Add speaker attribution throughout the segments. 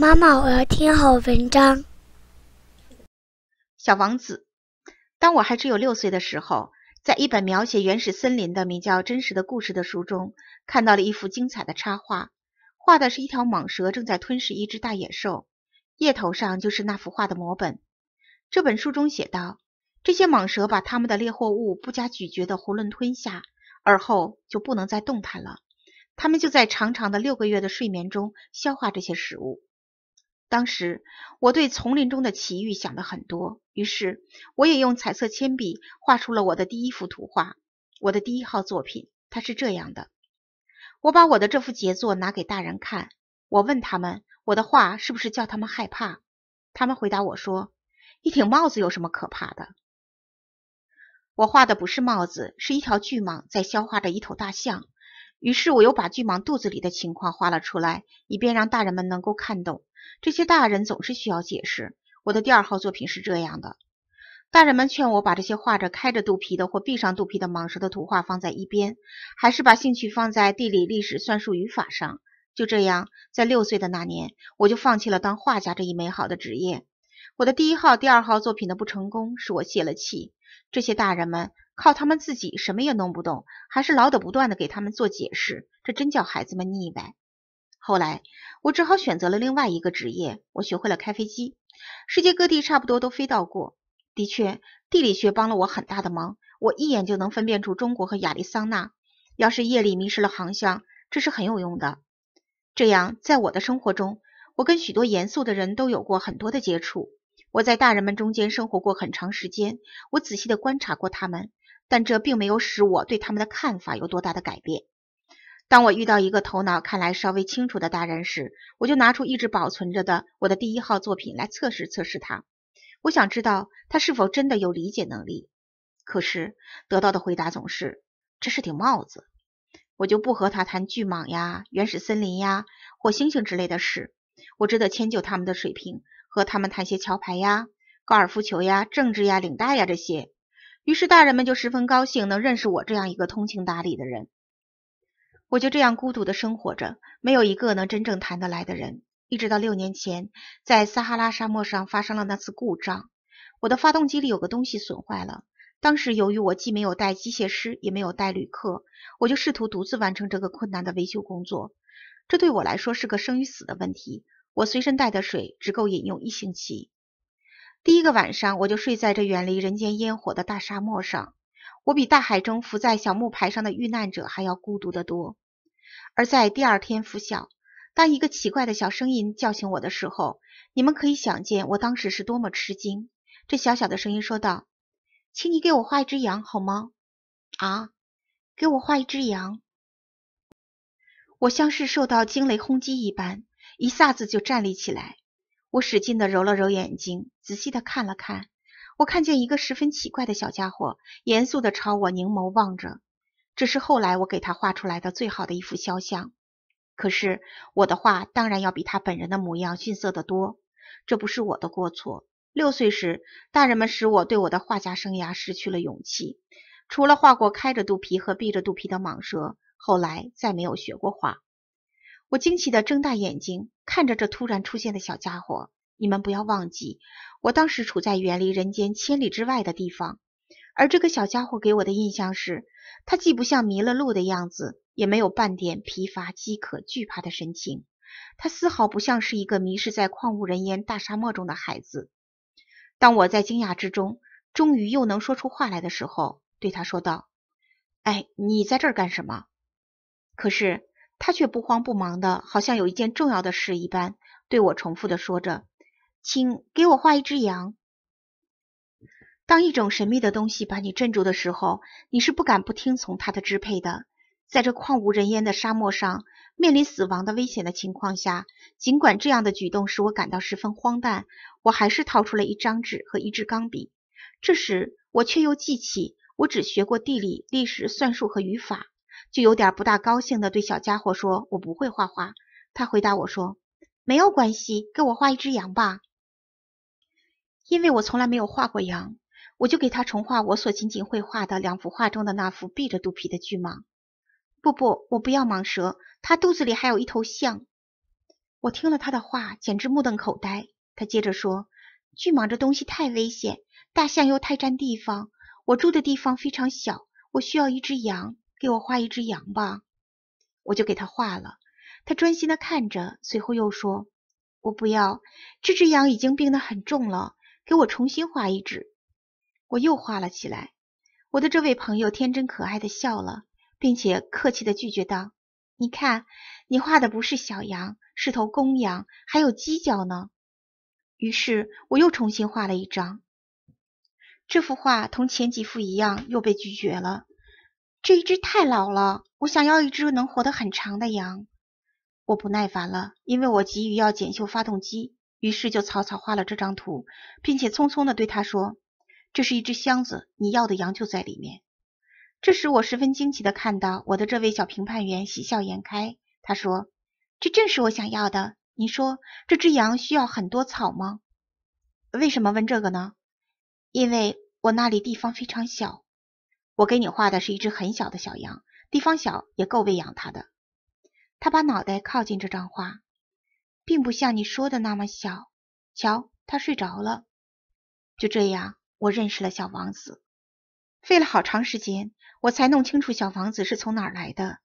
Speaker 1: 妈妈，我要听好文章。小王子。当我还只有六岁的时候，在一本描写原始森林的名叫《真实的故事》的书中，看到了一幅精彩的插画，画的是一条蟒蛇正在吞噬一只大野兽。叶头上就是那幅画的摹本。这本书中写道：这些蟒蛇把它们的猎获物不加咀嚼的囫囵吞下，而后就不能再动弹了。它们就在长长的六个月的睡眠中消化这些食物。当时我对丛林中的奇遇想了很多，于是我也用彩色铅笔画出了我的第一幅图画，我的第一号作品。它是这样的：我把我的这幅杰作拿给大人看，我问他们，我的画是不是叫他们害怕？他们回答我说：“一顶帽子有什么可怕的？”我画的不是帽子，是一条巨蟒在消化着一头大象。于是我又把巨蟒肚子里的情况画了出来，以便让大人们能够看懂。这些大人总是需要解释。我的第二号作品是这样的：大人们劝我把这些画着开着肚皮的或闭上肚皮的蟒蛇的图画放在一边，还是把兴趣放在地理、历史、算术、语法上。就这样，在六岁的那年，我就放弃了当画家这一美好的职业。我的第一号、第二号作品的不成功，使我泄了气。这些大人们靠他们自己什么也弄不懂，还是老得不断的给他们做解释，这真叫孩子们腻歪。后来，我只好选择了另外一个职业，我学会了开飞机，世界各地差不多都飞到过。的确，地理学帮了我很大的忙，我一眼就能分辨出中国和亚利桑那。要是夜里迷失了航向，这是很有用的。这样，在我的生活中，我跟许多严肃的人都有过很多的接触。我在大人们中间生活过很长时间，我仔细的观察过他们，但这并没有使我对他们的看法有多大的改变。当我遇到一个头脑看来稍微清楚的大人时，我就拿出一直保存着的我的第一号作品来测试测试他。我想知道他是否真的有理解能力。可是得到的回答总是“这是顶帽子”。我就不和他谈巨蟒呀、原始森林呀或星星之类的事。我只得迁就他们的水平，和他们谈些桥牌呀、高尔夫球呀、政治呀、领带呀这些。于是大人们就十分高兴能认识我这样一个通情达理的人。我就这样孤独的生活着，没有一个能真正谈得来的人。一直到六年前，在撒哈拉沙漠上发生了那次故障，我的发动机里有个东西损坏了。当时由于我既没有带机械师，也没有带旅客，我就试图独自完成这个困难的维修工作。这对我来说是个生与死的问题。我随身带的水只够饮用一星期。第一个晚上，我就睡在这远离人间烟火的大沙漠上。我比大海中浮在小木牌上的遇难者还要孤独得多。而在第二天拂晓，当一个奇怪的小声音叫醒我的时候，你们可以想见我当时是多么吃惊。这小小的声音说道：“请你给我画一只羊好吗？”啊，给我画一只羊！我像是受到惊雷轰击一般，一下子就站立起来。我使劲地揉了揉眼睛，仔细地看了看。我看见一个十分奇怪的小家伙，严肃地朝我凝眸望着。这是后来我给他画出来的最好的一幅肖像。可是我的画当然要比他本人的模样逊色得多，这不是我的过错。六岁时，大人们使我对我的画家生涯失去了勇气。除了画过开着肚皮和闭着肚皮的蟒蛇，后来再没有学过画。我惊奇地睁大眼睛看着这突然出现的小家伙。你们不要忘记，我当时处在远离人间千里之外的地方，而这个小家伙给我的印象是，他既不像迷了路的样子，也没有半点疲乏、饥渴、惧怕的神情，他丝毫不像是一个迷失在矿无人烟大沙漠中的孩子。当我在惊讶之中，终于又能说出话来的时候，对他说道：“哎，你在这儿干什么？”可是他却不慌不忙的，好像有一件重要的事一般，对我重复的说着。请给我画一只羊。当一种神秘的东西把你镇住的时候，你是不敢不听从它的支配的。在这旷无人烟的沙漠上，面临死亡的危险的情况下，尽管这样的举动使我感到十分荒诞，我还是掏出了一张纸和一支钢笔。这时，我却又记起我只学过地理、历史、算术和语法，就有点不大高兴的对小家伙说：“我不会画画。”他回答我说：“没有关系，给我画一只羊吧。”因为我从来没有画过羊，我就给他重画我所仅仅绘画的两幅画中的那幅闭着肚皮的巨蟒。不不，我不要蟒蛇，它肚子里还有一头象。我听了他的话，简直目瞪口呆。他接着说：“巨蟒这东西太危险，大象又太占地方。我住的地方非常小，我需要一只羊，给我画一只羊吧。”我就给他画了。他专心地看着，随后又说：“我不要，这只羊已经病得很重了。”给我重新画一只，我又画了起来。我的这位朋友天真可爱的笑了，并且客气的拒绝道：“你看，你画的不是小羊，是头公羊，还有犄角呢。”于是我又重新画了一张，这幅画同前几幅一样又被拒绝了。这一只太老了，我想要一只能活得很长的羊。我不耐烦了，因为我急于要检修发动机。于是就草草画了这张图，并且匆匆的对他说：“这是一只箱子，你要的羊就在里面。”这时我十分惊奇的看到我的这位小评判员喜笑颜开，他说：“这正是我想要的。你说这只羊需要很多草吗？为什么问这个呢？因为我那里地方非常小，我给你画的是一只很小的小羊，地方小也够喂养它的。”他把脑袋靠近这张画。并不像你说的那么小，瞧他睡着了。就这样，我认识了小王子。费了好长时间，我才弄清楚小王子是从哪儿来的。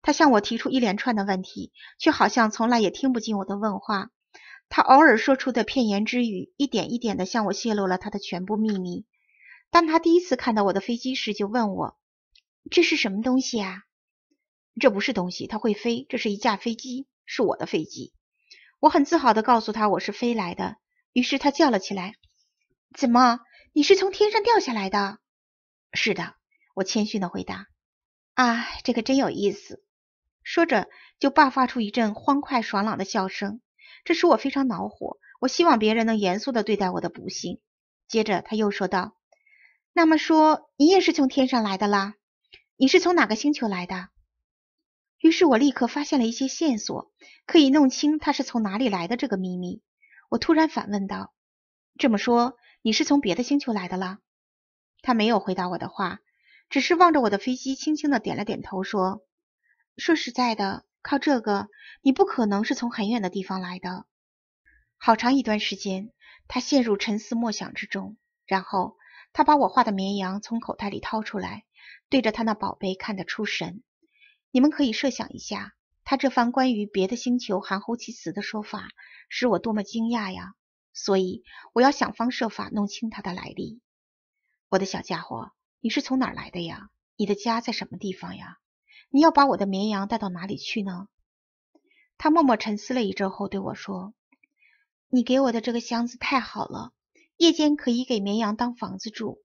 Speaker 1: 他向我提出一连串的问题，却好像从来也听不进我的问话。他偶尔说出的片言只语，一点一点地向我泄露了他的全部秘密。当他第一次看到我的飞机时，就问我：“这是什么东西啊？”“这不是东西，它会飞，这是一架飞机，是我的飞机。”我很自豪的告诉他我是飞来的，于是他叫了起来：“怎么，你是从天上掉下来的？”“是的。”我谦逊的回答。“啊，这可真有意思。”说着就爆发出一阵欢快爽朗的笑声，这使我非常恼火。我希望别人能严肃的对待我的不幸。接着他又说道：“那么说你也是从天上来的啦？你是从哪个星球来的？”于是我立刻发现了一些线索，可以弄清他是从哪里来的这个秘密。我突然反问道：“这么说，你是从别的星球来的了？”他没有回答我的话，只是望着我的飞机，轻轻的点了点头，说：“说实在的，靠这个，你不可能是从很远的地方来的。”好长一段时间，他陷入沉思默想之中，然后他把我画的绵羊从口袋里掏出来，对着他那宝贝看得出神。你们可以设想一下，他这番关于别的星球含糊其辞的说法，使我多么惊讶呀！所以我要想方设法弄清他的来历。我的小家伙，你是从哪儿来的呀？你的家在什么地方呀？你要把我的绵羊带到哪里去呢？他默默沉思了一阵后对我说：“你给我的这个箱子太好了，夜间可以给绵羊当房子住。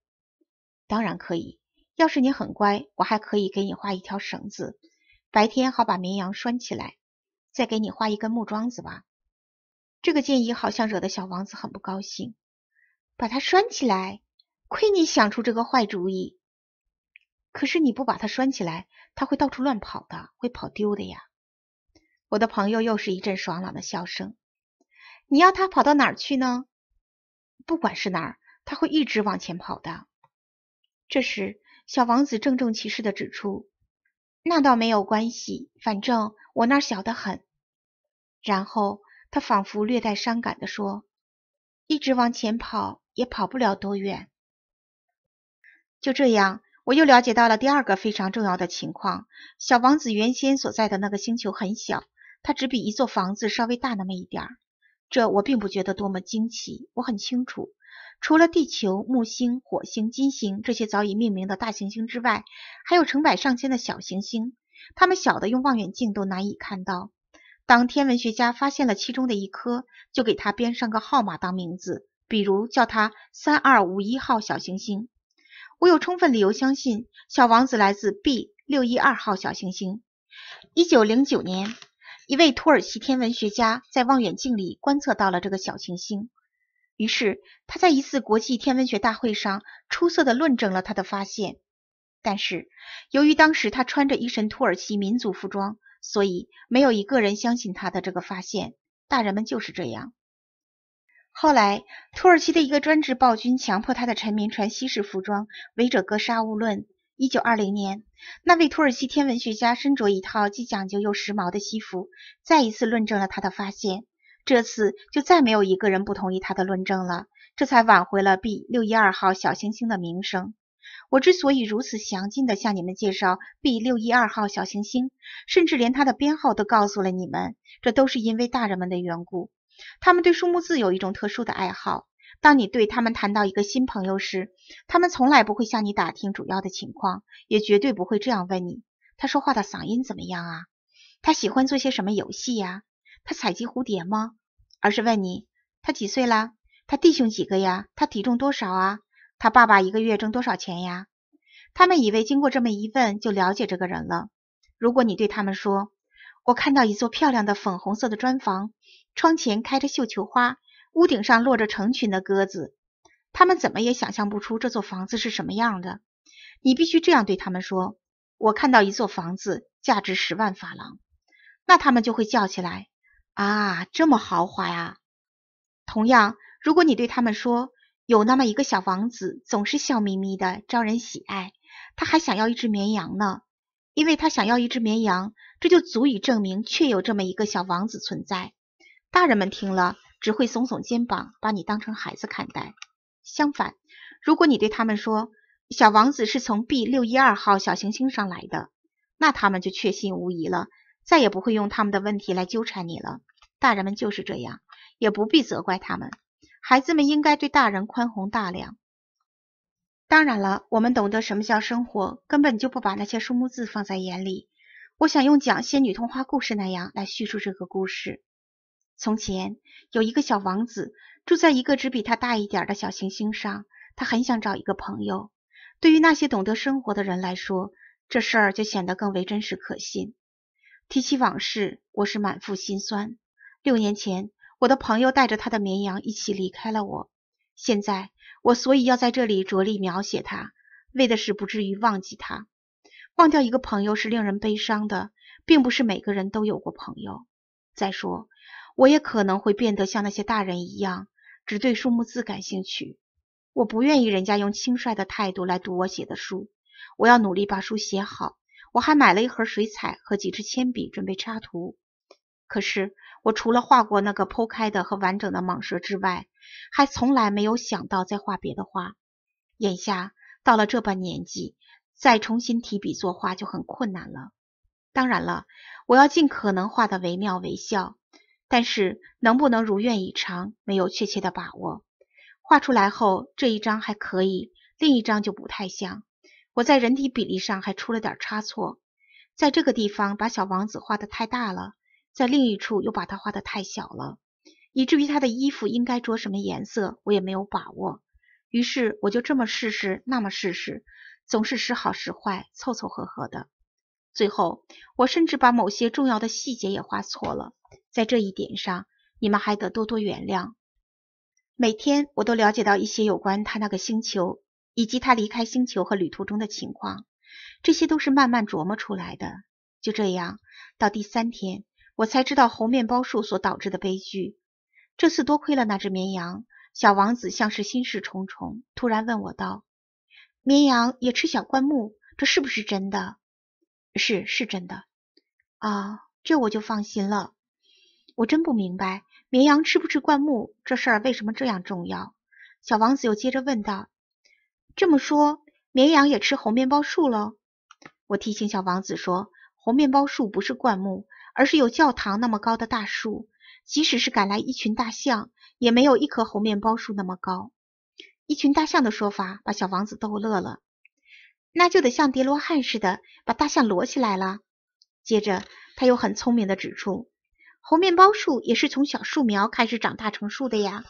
Speaker 1: 当然可以，要是你很乖，我还可以给你画一条绳子。”白天好把绵羊拴起来，再给你画一根木桩子吧。这个建议好像惹得小王子很不高兴。把它拴起来，亏你想出这个坏主意。可是你不把它拴起来，它会到处乱跑的，会跑丢的呀。我的朋友又是一阵爽朗的笑声。你要它跑到哪儿去呢？不管是哪儿，它会一直往前跑的。这时，小王子郑重其事地指出。那倒没有关系，反正我那儿小得很。然后他仿佛略带伤感的说：“一直往前跑，也跑不了多远。”就这样，我又了解到了第二个非常重要的情况：小王子原先所在的那个星球很小，它只比一座房子稍微大那么一点。这我并不觉得多么惊奇，我很清楚。除了地球、木星、火星、金星这些早已命名的大行星之外，还有成百上千的小行星，它们小的用望远镜都难以看到。当天文学家发现了其中的一颗，就给它编上个号码当名字，比如叫它三二五一号小行星。我有充分理由相信，小王子来自 B 六一二号小行星。一九零九年，一位土耳其天文学家在望远镜里观测到了这个小行星。于是，他在一次国际天文学大会上出色的论证了他的发现。但是，由于当时他穿着一身土耳其民族服装，所以没有一个人相信他的这个发现。大人们就是这样。后来，土耳其的一个专制暴君强迫他的臣民穿西式服装，违者格杀勿论。1920年，那位土耳其天文学家身着一套既讲究又时髦的西服，再一次论证了他的发现。这次就再没有一个人不同意他的论证了，这才挽回了 B 六一二号小行星的名声。我之所以如此详尽地向你们介绍 B 六一二号小行星，甚至连它的编号都告诉了你们，这都是因为大人们的缘故。他们对数目字有一种特殊的爱好。当你对他们谈到一个新朋友时，他们从来不会向你打听主要的情况，也绝对不会这样问你：他说话的嗓音怎么样啊？他喜欢做些什么游戏呀？他采集蝴蝶吗？而是问你他几岁了？他弟兄几个呀？他体重多少啊？他爸爸一个月挣多少钱呀？他们以为经过这么一问就了解这个人了。如果你对他们说，我看到一座漂亮的粉红色的砖房，窗前开着绣球花，屋顶上落着成群的鸽子，他们怎么也想象不出这座房子是什么样的。你必须这样对他们说，我看到一座房子，价值十万法郎。那他们就会叫起来。啊，这么豪华呀！同样，如果你对他们说，有那么一个小王子，总是笑眯眯的，招人喜爱，他还想要一只绵羊呢，因为他想要一只绵羊，这就足以证明确有这么一个小王子存在。大人们听了只会耸耸肩膀，把你当成孩子看待。相反，如果你对他们说，小王子是从 B 六一二号小行星上来的，那他们就确信无疑了。再也不会用他们的问题来纠缠你了。大人们就是这样，也不必责怪他们。孩子们应该对大人宽宏大量。当然了，我们懂得什么叫生活，根本就不把那些数目字放在眼里。我想用讲仙女童话故事那样来叙述这个故事。从前有一个小王子，住在一个只比他大一点的小行星上。他很想找一个朋友。对于那些懂得生活的人来说，这事儿就显得更为真实可信。提起往事，我是满腹心酸。六年前，我的朋友带着他的绵羊一起离开了我。现在，我所以要在这里着力描写他，为的是不至于忘记他。忘掉一个朋友是令人悲伤的，并不是每个人都有过朋友。再说，我也可能会变得像那些大人一样，只对数目字感兴趣。我不愿意人家用轻率的态度来读我写的书。我要努力把书写好。我还买了一盒水彩和几支铅笔，准备插图。可是我除了画过那个剖开的和完整的蟒蛇之外，还从来没有想到再画别的画。眼下到了这般年纪，再重新提笔作画就很困难了。当然了，我要尽可能画的惟妙惟肖，但是能不能如愿以偿，没有确切的把握。画出来后，这一张还可以，另一张就不太像。我在人体比例上还出了点差错，在这个地方把小王子画的太大了，在另一处又把他画的太小了，以至于他的衣服应该着什么颜色我也没有把握。于是我就这么试试，那么试试，总是时好时坏，凑凑合合的。最后，我甚至把某些重要的细节也画错了。在这一点上，你们还得多多原谅。每天我都了解到一些有关他那个星球。以及他离开星球和旅途中的情况，这些都是慢慢琢磨出来的。就这样，到第三天，我才知道猴面包树所导致的悲剧。这次多亏了那只绵羊。小王子像是心事重重，突然问我道：“绵羊也吃小灌木，这是不是真的？”“是，是真的。”“啊，这我就放心了。”“我真不明白，绵羊吃不吃灌木，这事儿为什么这样重要？”小王子又接着问道。这么说，绵羊也吃红面包树了？我提醒小王子说，红面包树不是灌木，而是有教堂那么高的大树。即使是赶来一群大象，也没有一棵红面包树那么高。一群大象的说法把小王子逗乐了。那就得像叠罗汉似的，把大象摞起来了。接着，他又很聪明的指出，红面包树也是从小树苗开始长大成树的呀。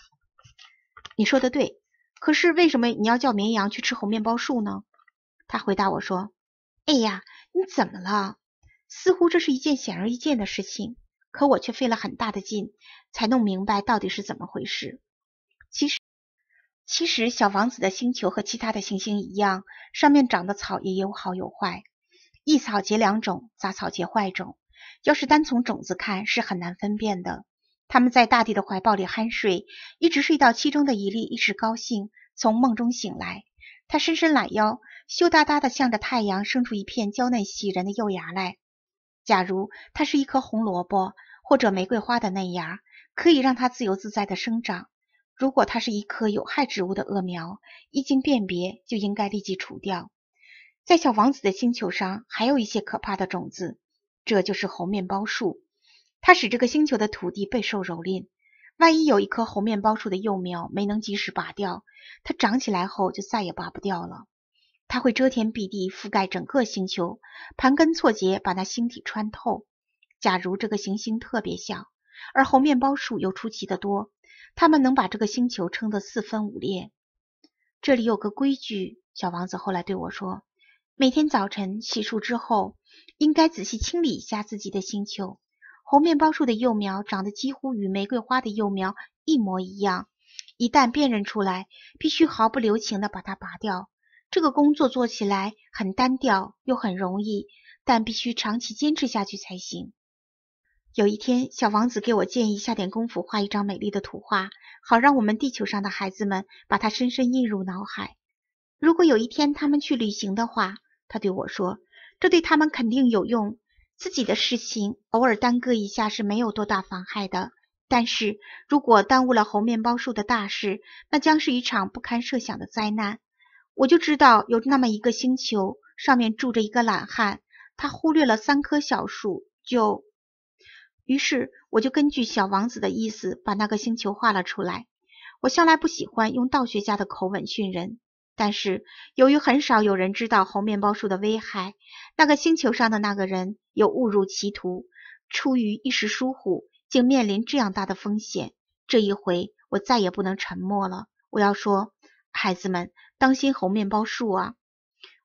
Speaker 1: 你说的对。可是为什么你要叫绵羊去吃猴面包树呢？他回答我说：“哎呀，你怎么了？似乎这是一件显而易见的事情，可我却费了很大的劲才弄明白到底是怎么回事。其实，其实小王子的星球和其他的行星一样，上面长的草也有好有坏，一草结两种，杂草结坏种。要是单从种子看，是很难分辨的。”他们在大地的怀抱里酣睡，一直睡到其中的一粒一时高兴，从梦中醒来。他伸伸懒腰，羞答答地向着太阳生出一片娇嫩喜人的幼芽来。假如它是一颗红萝卜或者玫瑰花的嫩芽，可以让它自由自在地生长；如果它是一颗有害植物的恶苗，一经辨别就应该立即除掉。在小王子的星球上，还有一些可怕的种子，这就是猴面包树。它使这个星球的土地备受蹂躏。万一有一棵猴面包树的幼苗没能及时拔掉，它长起来后就再也拔不掉了。它会遮天蔽地，覆盖整个星球，盘根错节，把那星体穿透。假如这个行星特别小，而猴面包树又出奇的多，它们能把这个星球撑得四分五裂。这里有个规矩，小王子后来对我说：每天早晨洗漱之后，应该仔细清理一下自己的星球。红面包树的幼苗长得几乎与玫瑰花的幼苗一模一样，一旦辨认出来，必须毫不留情地把它拔掉。这个工作做起来很单调又很容易，但必须长期坚持下去才行。有一天，小王子给我建议，下点功夫画一张美丽的图画，好让我们地球上的孩子们把它深深印入脑海。如果有一天他们去旅行的话，他对我说，这对他们肯定有用。自己的事情偶尔耽搁一下是没有多大妨害的，但是如果耽误了猴面包树的大事，那将是一场不堪设想的灾难。我就知道有那么一个星球，上面住着一个懒汉，他忽略了三棵小树，就于是我就根据小王子的意思把那个星球画了出来。我向来不喜欢用道学家的口吻训人。但是，由于很少有人知道红面包树的危害，那个星球上的那个人又误入歧途，出于一时疏忽，竟面临这样大的风险。这一回，我再也不能沉默了，我要说：“孩子们，当心红面包树啊！”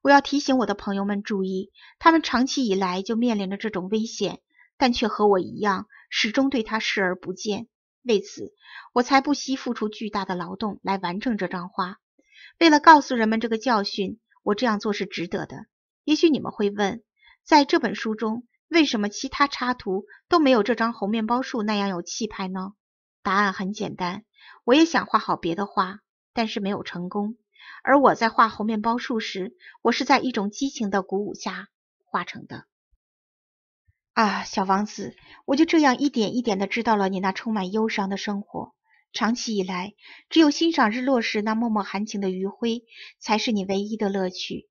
Speaker 1: 我要提醒我的朋友们注意，他们长期以来就面临着这种危险，但却和我一样，始终对它视而不见。为此，我才不惜付出巨大的劳动来完成这张画。为了告诉人们这个教训，我这样做是值得的。也许你们会问，在这本书中，为什么其他插图都没有这张红面包树那样有气派呢？答案很简单，我也想画好别的画，但是没有成功。而我在画红面包树时，我是在一种激情的鼓舞下画成的。啊，小王子，我就这样一点一点的知道了你那充满忧伤的生活。长期以来，只有欣赏日落时那脉脉含情的余晖，才是你唯一的乐趣。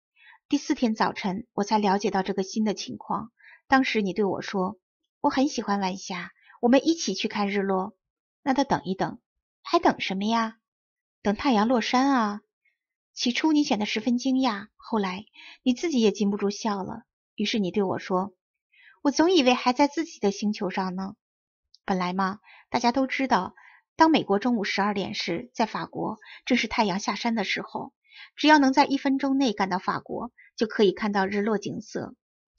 Speaker 1: 第四天早晨，我才了解到这个新的情况。当时你对我说：“我很喜欢晚霞，我们一起去看日落。”那得等一等，还等什么呀？等太阳落山啊！起初你显得十分惊讶，后来你自己也禁不住笑了。于是你对我说：“我总以为还在自己的星球上呢。本来嘛，大家都知道。”当美国中午十二点时，在法国正是太阳下山的时候。只要能在一分钟内赶到法国，就可以看到日落景色。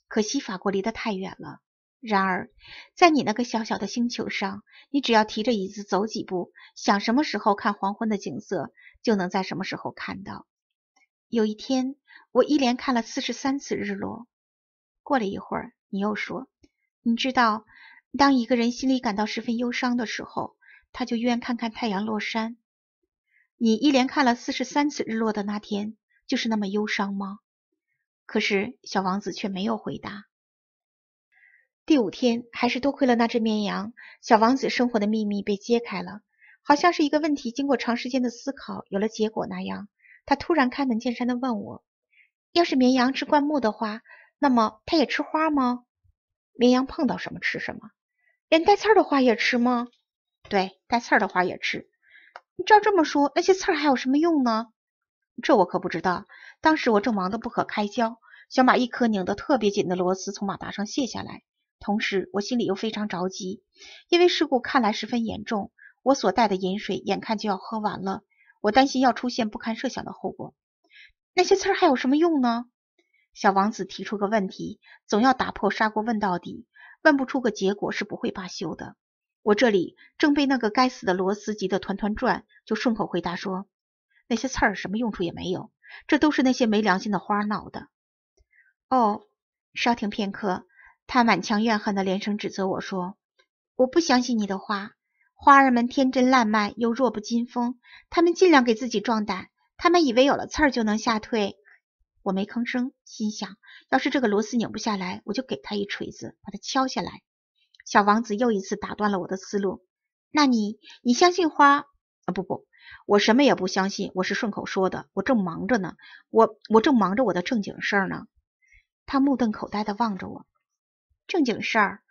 Speaker 1: 可惜法国离得太远了。然而，在你那个小小的星球上，你只要提着椅子走几步，想什么时候看黄昏的景色，就能在什么时候看到。有一天，我一连看了四十三次日落。过了一会儿，你又说：“你知道，当一个人心里感到十分忧伤的时候。”他就愿看看太阳落山。你一连看了四十三次日落的那天，就是那么忧伤吗？可是小王子却没有回答。第五天，还是多亏了那只绵羊，小王子生活的秘密被揭开了，好像是一个问题经过长时间的思考有了结果那样。他突然开门见山地问我：要是绵羊吃灌木的话，那么它也吃花吗？绵羊碰到什么吃什么，连带刺的花也吃吗？对，带刺儿的花也吃。照这么说，那些刺儿还有什么用呢？这我可不知道。当时我正忙得不可开交，想把一颗拧得特别紧的螺丝从马达上卸下来。同时，我心里又非常着急，因为事故看来十分严重。我所带的饮水眼看就要喝完了，我担心要出现不堪设想的后果。那些刺儿还有什么用呢？小王子提出个问题，总要打破砂锅问到底，问不出个结果是不会罢休的。我这里正被那个该死的螺丝急得团团转，就顺口回答说：“那些刺儿什么用处也没有，这都是那些没良心的花儿闹的。”哦，稍停片刻，他满腔怨恨的连声指责我说：“我不相信你的话，花儿们天真烂漫又弱不禁风，他们尽量给自己壮胆，他们以为有了刺儿就能吓退。”我没吭声，心想，要是这个螺丝拧不下来，我就给他一锤子，把它敲下来。小王子又一次打断了我的思路。那你，你相信花？啊，不不，我什么也不相信。我是顺口说的，我正忙着呢。我，我正忙着我的正经事儿呢。他目瞪口呆地望着我。正经事儿？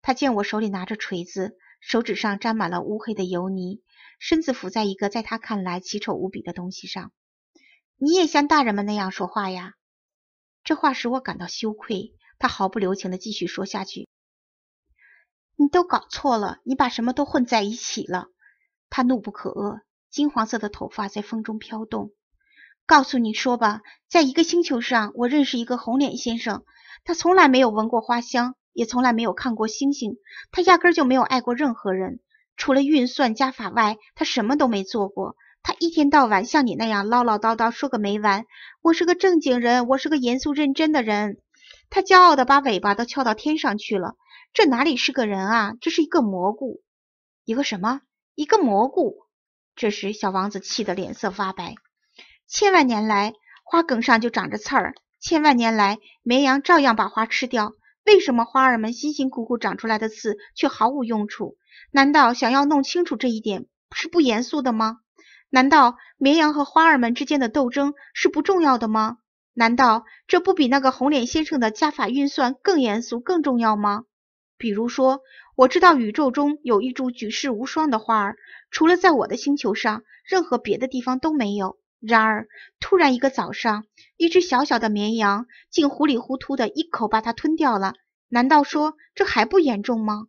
Speaker 1: 他见我手里拿着锤子，手指上沾满了乌黑的油泥，身子伏在一个在他看来奇丑无比的东西上。你也像大人们那样说话呀？这话使我感到羞愧。他毫不留情地继续说下去。你都搞错了，你把什么都混在一起了。他怒不可遏，金黄色的头发在风中飘动。告诉你说吧，在一个星球上，我认识一个红脸先生，他从来没有闻过花香，也从来没有看过星星，他压根就没有爱过任何人，除了运算加法外，他什么都没做过。他一天到晚像你那样唠唠叨叨说个没完。我是个正经人，我是个严肃认真的人。他骄傲的把尾巴都翘到天上去了。这哪里是个人啊！这是一个蘑菇，一个什么？一个蘑菇。这时，小王子气得脸色发白。千万年来，花梗上就长着刺儿；千万年来，绵羊照样把花吃掉。为什么花儿们辛辛苦苦长出来的刺却毫无用处？难道想要弄清楚这一点是不严肃的吗？难道绵羊和花儿们之间的斗争是不重要的吗？难道这不比那个红脸先生的加法运算更严肃、更重要吗？比如说，我知道宇宙中有一株举世无双的花儿，除了在我的星球上，任何别的地方都没有。然而，突然一个早上，一只小小的绵羊竟糊里糊涂的一口把它吞掉了。难道说这还不严重吗？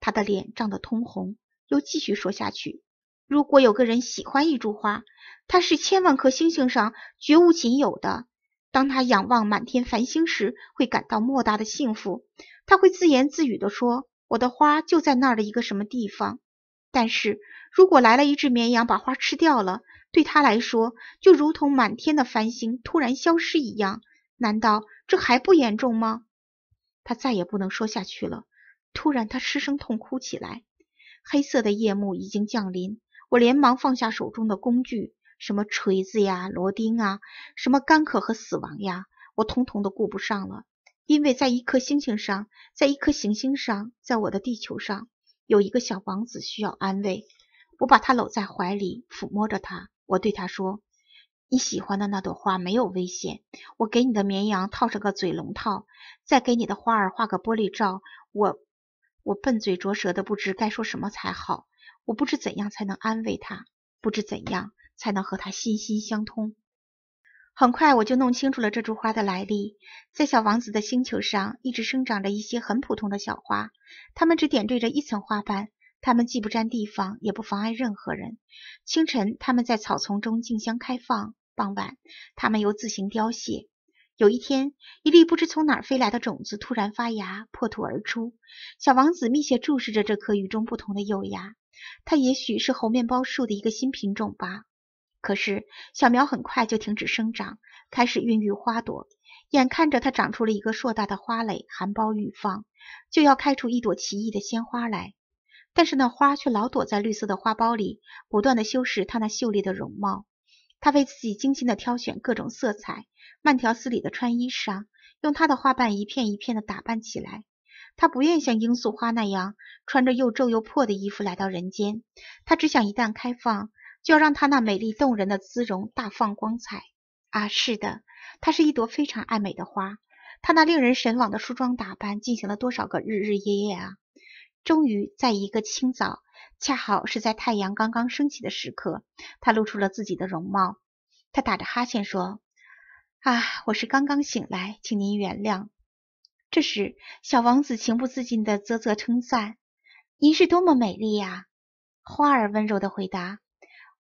Speaker 1: 他的脸涨得通红，又继续说下去：“如果有个人喜欢一株花，它是千万颗星星上绝无仅有的。”当他仰望满天繁星时，会感到莫大的幸福。他会自言自语地说：“我的花就在那儿的一个什么地方。”但是如果来了一只绵羊把花吃掉了，对他来说，就如同满天的繁星突然消失一样。难道这还不严重吗？他再也不能说下去了。突然，他失声痛哭起来。黑色的夜幕已经降临。我连忙放下手中的工具。什么锤子呀、螺钉啊，什么干渴和死亡呀，我统统都顾不上了。因为在一颗星星上，在一颗行星上，在我的地球上，有一个小王子需要安慰。我把他搂在怀里，抚摸着他，我对他说：“你喜欢的那朵花没有危险。我给你的绵羊套上个嘴笼套，再给你的花儿画个玻璃罩。”我，我笨嘴拙舌的不知该说什么才好。我不知怎样才能安慰他，不知怎样。才能和它心心相通。很快，我就弄清楚了这株花的来历。在小王子的星球上，一直生长着一些很普通的小花，它们只点缀着一层花瓣，它们既不占地方，也不妨碍任何人。清晨，它们在草丛中竞相开放；傍晚，它们又自行凋谢。有一天，一粒不知从哪儿飞来的种子突然发芽，破土而出。小王子密切注视着这颗与众不同的幼芽，它也许是猴面包树的一个新品种吧。可是，小苗很快就停止生长，开始孕育花朵。眼看着它长出了一个硕大的花蕾，含苞欲放，就要开出一朵奇异的鲜花来。但是那花却老躲在绿色的花苞里，不断的修饰它那秀丽的容貌。她为自己精心的挑选各种色彩，慢条斯理的穿衣裳，用她的花瓣一片一片的打扮起来。她不愿像罂粟花那样，穿着又皱又破的衣服来到人间。她只想一旦开放。就要让她那美丽动人的姿容大放光彩啊！是的，她是一朵非常爱美的花。她那令人神往的梳妆打扮进行了多少个日日夜夜啊！终于在一个清早，恰好是在太阳刚刚升起的时刻，她露出了自己的容貌。她打着哈欠说：“啊，我是刚刚醒来，请您原谅。”这时，小王子情不自禁地啧啧称赞：“您是多么美丽呀！”花儿温柔地回答。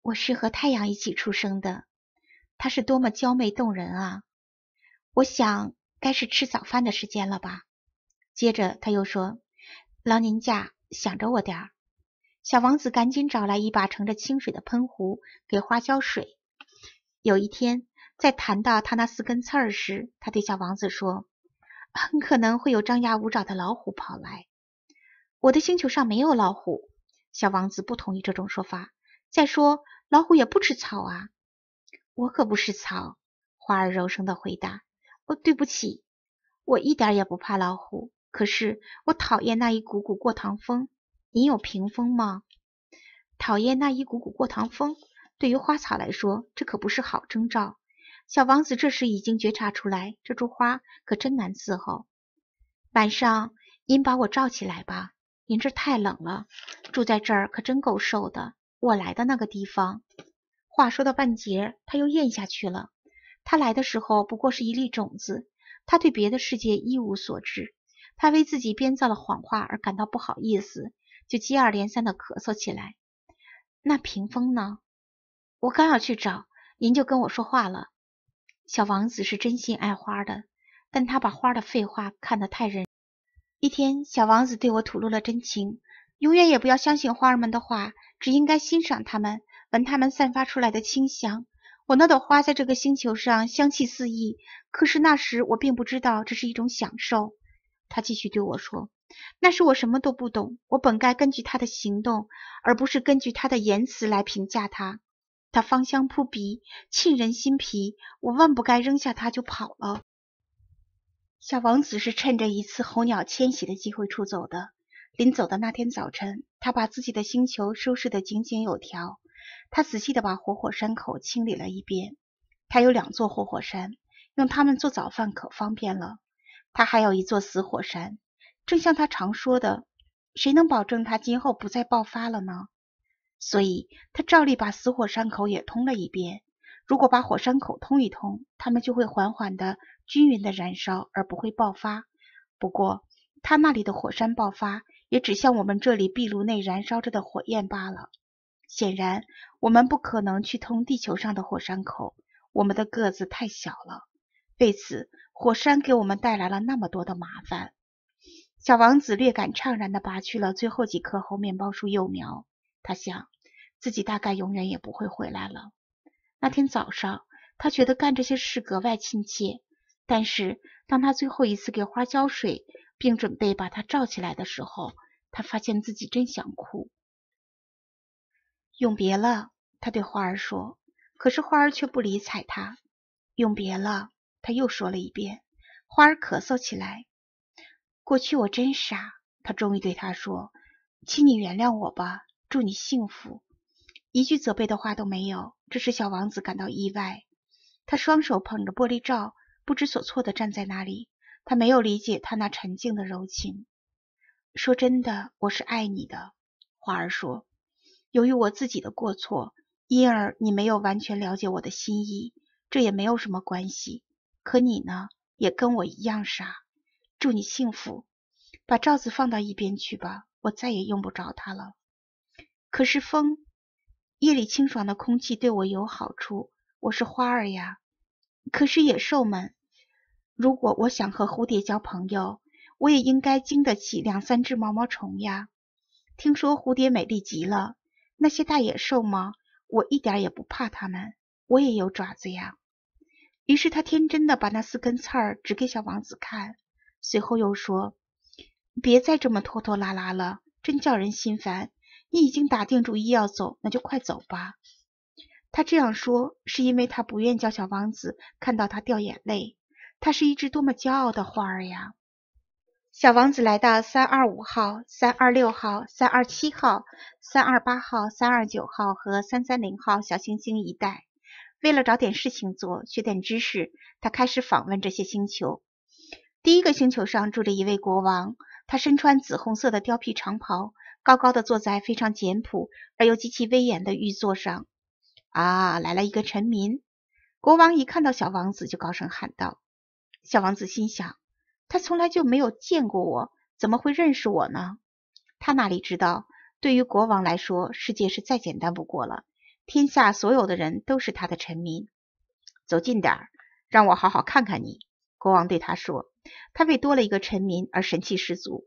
Speaker 1: 我是和太阳一起出生的，它是多么娇媚动人啊！我想该是吃早饭的时间了吧。接着他又说：“劳您驾，想着我点儿。”小王子赶紧找来一把盛着清水的喷壶给花浇水。有一天，在谈到他那四根刺儿时，他对小王子说：“很可能会有张牙舞爪的老虎跑来。”我的星球上没有老虎，小王子不同意这种说法。再说。老虎也不吃草啊！我可不是草。花儿柔声地回答：“哦，对不起，我一点也不怕老虎。可是我讨厌那一股股过堂风。您有屏风吗？讨厌那一股股过堂风，对于花草来说，这可不是好征兆。”小王子这时已经觉察出来，这株花可真难伺候。晚上，您把我罩起来吧，您这太冷了，住在这儿可真够受的。我来的那个地方，话说到半截，他又咽下去了。他来的时候不过是一粒种子，他对别的世界一无所知。他为自己编造了谎话而感到不好意思，就接二连三的咳嗽起来。那屏风呢？我刚要去找，您就跟我说话了。小王子是真心爱花的，但他把花的废话看得太认真。一天，小王子对我吐露了真情：永远也不要相信花儿们的话。只应该欣赏它们，闻它们散发出来的清香。我那朵花在这个星球上香气四溢，可是那时我并不知道这是一种享受。他继续对我说：“那时我什么都不懂，我本该根据他的行动，而不是根据他的言辞来评价他。他芳香扑鼻，沁人心脾。我万不该扔下他就跑了。”小王子是趁着一次候鸟迁徙的机会出走的。临走的那天早晨。他把自己的星球收拾得井井有条，他仔细地把活火山口清理了一遍。他有两座活火山，用它们做早饭可方便了。他还有一座死火山，正像他常说的，谁能保证他今后不再爆发了呢？所以，他照例把死火山口也通了一遍。如果把火山口通一通，它们就会缓缓的、均匀的燃烧，而不会爆发。不过，他那里的火山爆发。也只像我们这里壁炉内燃烧着的火焰罢了。显然，我们不可能去通地球上的火山口，我们的个子太小了。为此，火山给我们带来了那么多的麻烦。小王子略感怅然地拔去了最后几棵猴面包树幼苗，他想，自己大概永远也不会回来了。那天早上，他觉得干这些事格外亲切。但是，当他最后一次给花浇水，并准备把它罩起来的时候，他发现自己真想哭。永别了，他对花儿说。可是花儿却不理睬他。永别了，他又说了一遍。花儿咳嗽起来。过去我真傻，他终于对他说：“请你原谅我吧，祝你幸福。”一句责备的话都没有，这使小王子感到意外。他双手捧着玻璃罩，不知所措地站在那里。他没有理解他那沉静的柔情。说真的，我是爱你的。花儿说，由于我自己的过错，因而你没有完全了解我的心意，这也没有什么关系。可你呢，也跟我一样傻。祝你幸福。把罩子放到一边去吧，我再也用不着它了。可是风，夜里清爽的空气对我有好处。我是花儿呀。可是野兽们。如果我想和蝴蝶交朋友，我也应该经得起两三只毛毛虫呀。听说蝴蝶美丽极了，那些大野兽吗？我一点也不怕它们，我也有爪子呀。于是他天真的把那四根刺儿指给小王子看，随后又说：“别再这么拖拖拉拉了，真叫人心烦。你已经打定主意要走，那就快走吧。”他这样说，是因为他不愿叫小王子看到他掉眼泪。它是一只多么骄傲的花呀！小王子来到三二五号、三二六号、三二七号、三二八号、三二九号和三三零号小行星一带，为了找点事情做、学点知识，他开始访问这些星球。第一个星球上住着一位国王，他身穿紫红色的貂皮长袍，高高的坐在非常简朴而又极其威严的玉座上。啊，来了一个臣民！国王一看到小王子，就高声喊道。小王子心想，他从来就没有见过我，怎么会认识我呢？他哪里知道，对于国王来说，世界是再简单不过了。天下所有的人都是他的臣民。走近点儿，让我好好看看你。”国王对他说。他为多了一个臣民而神气十足。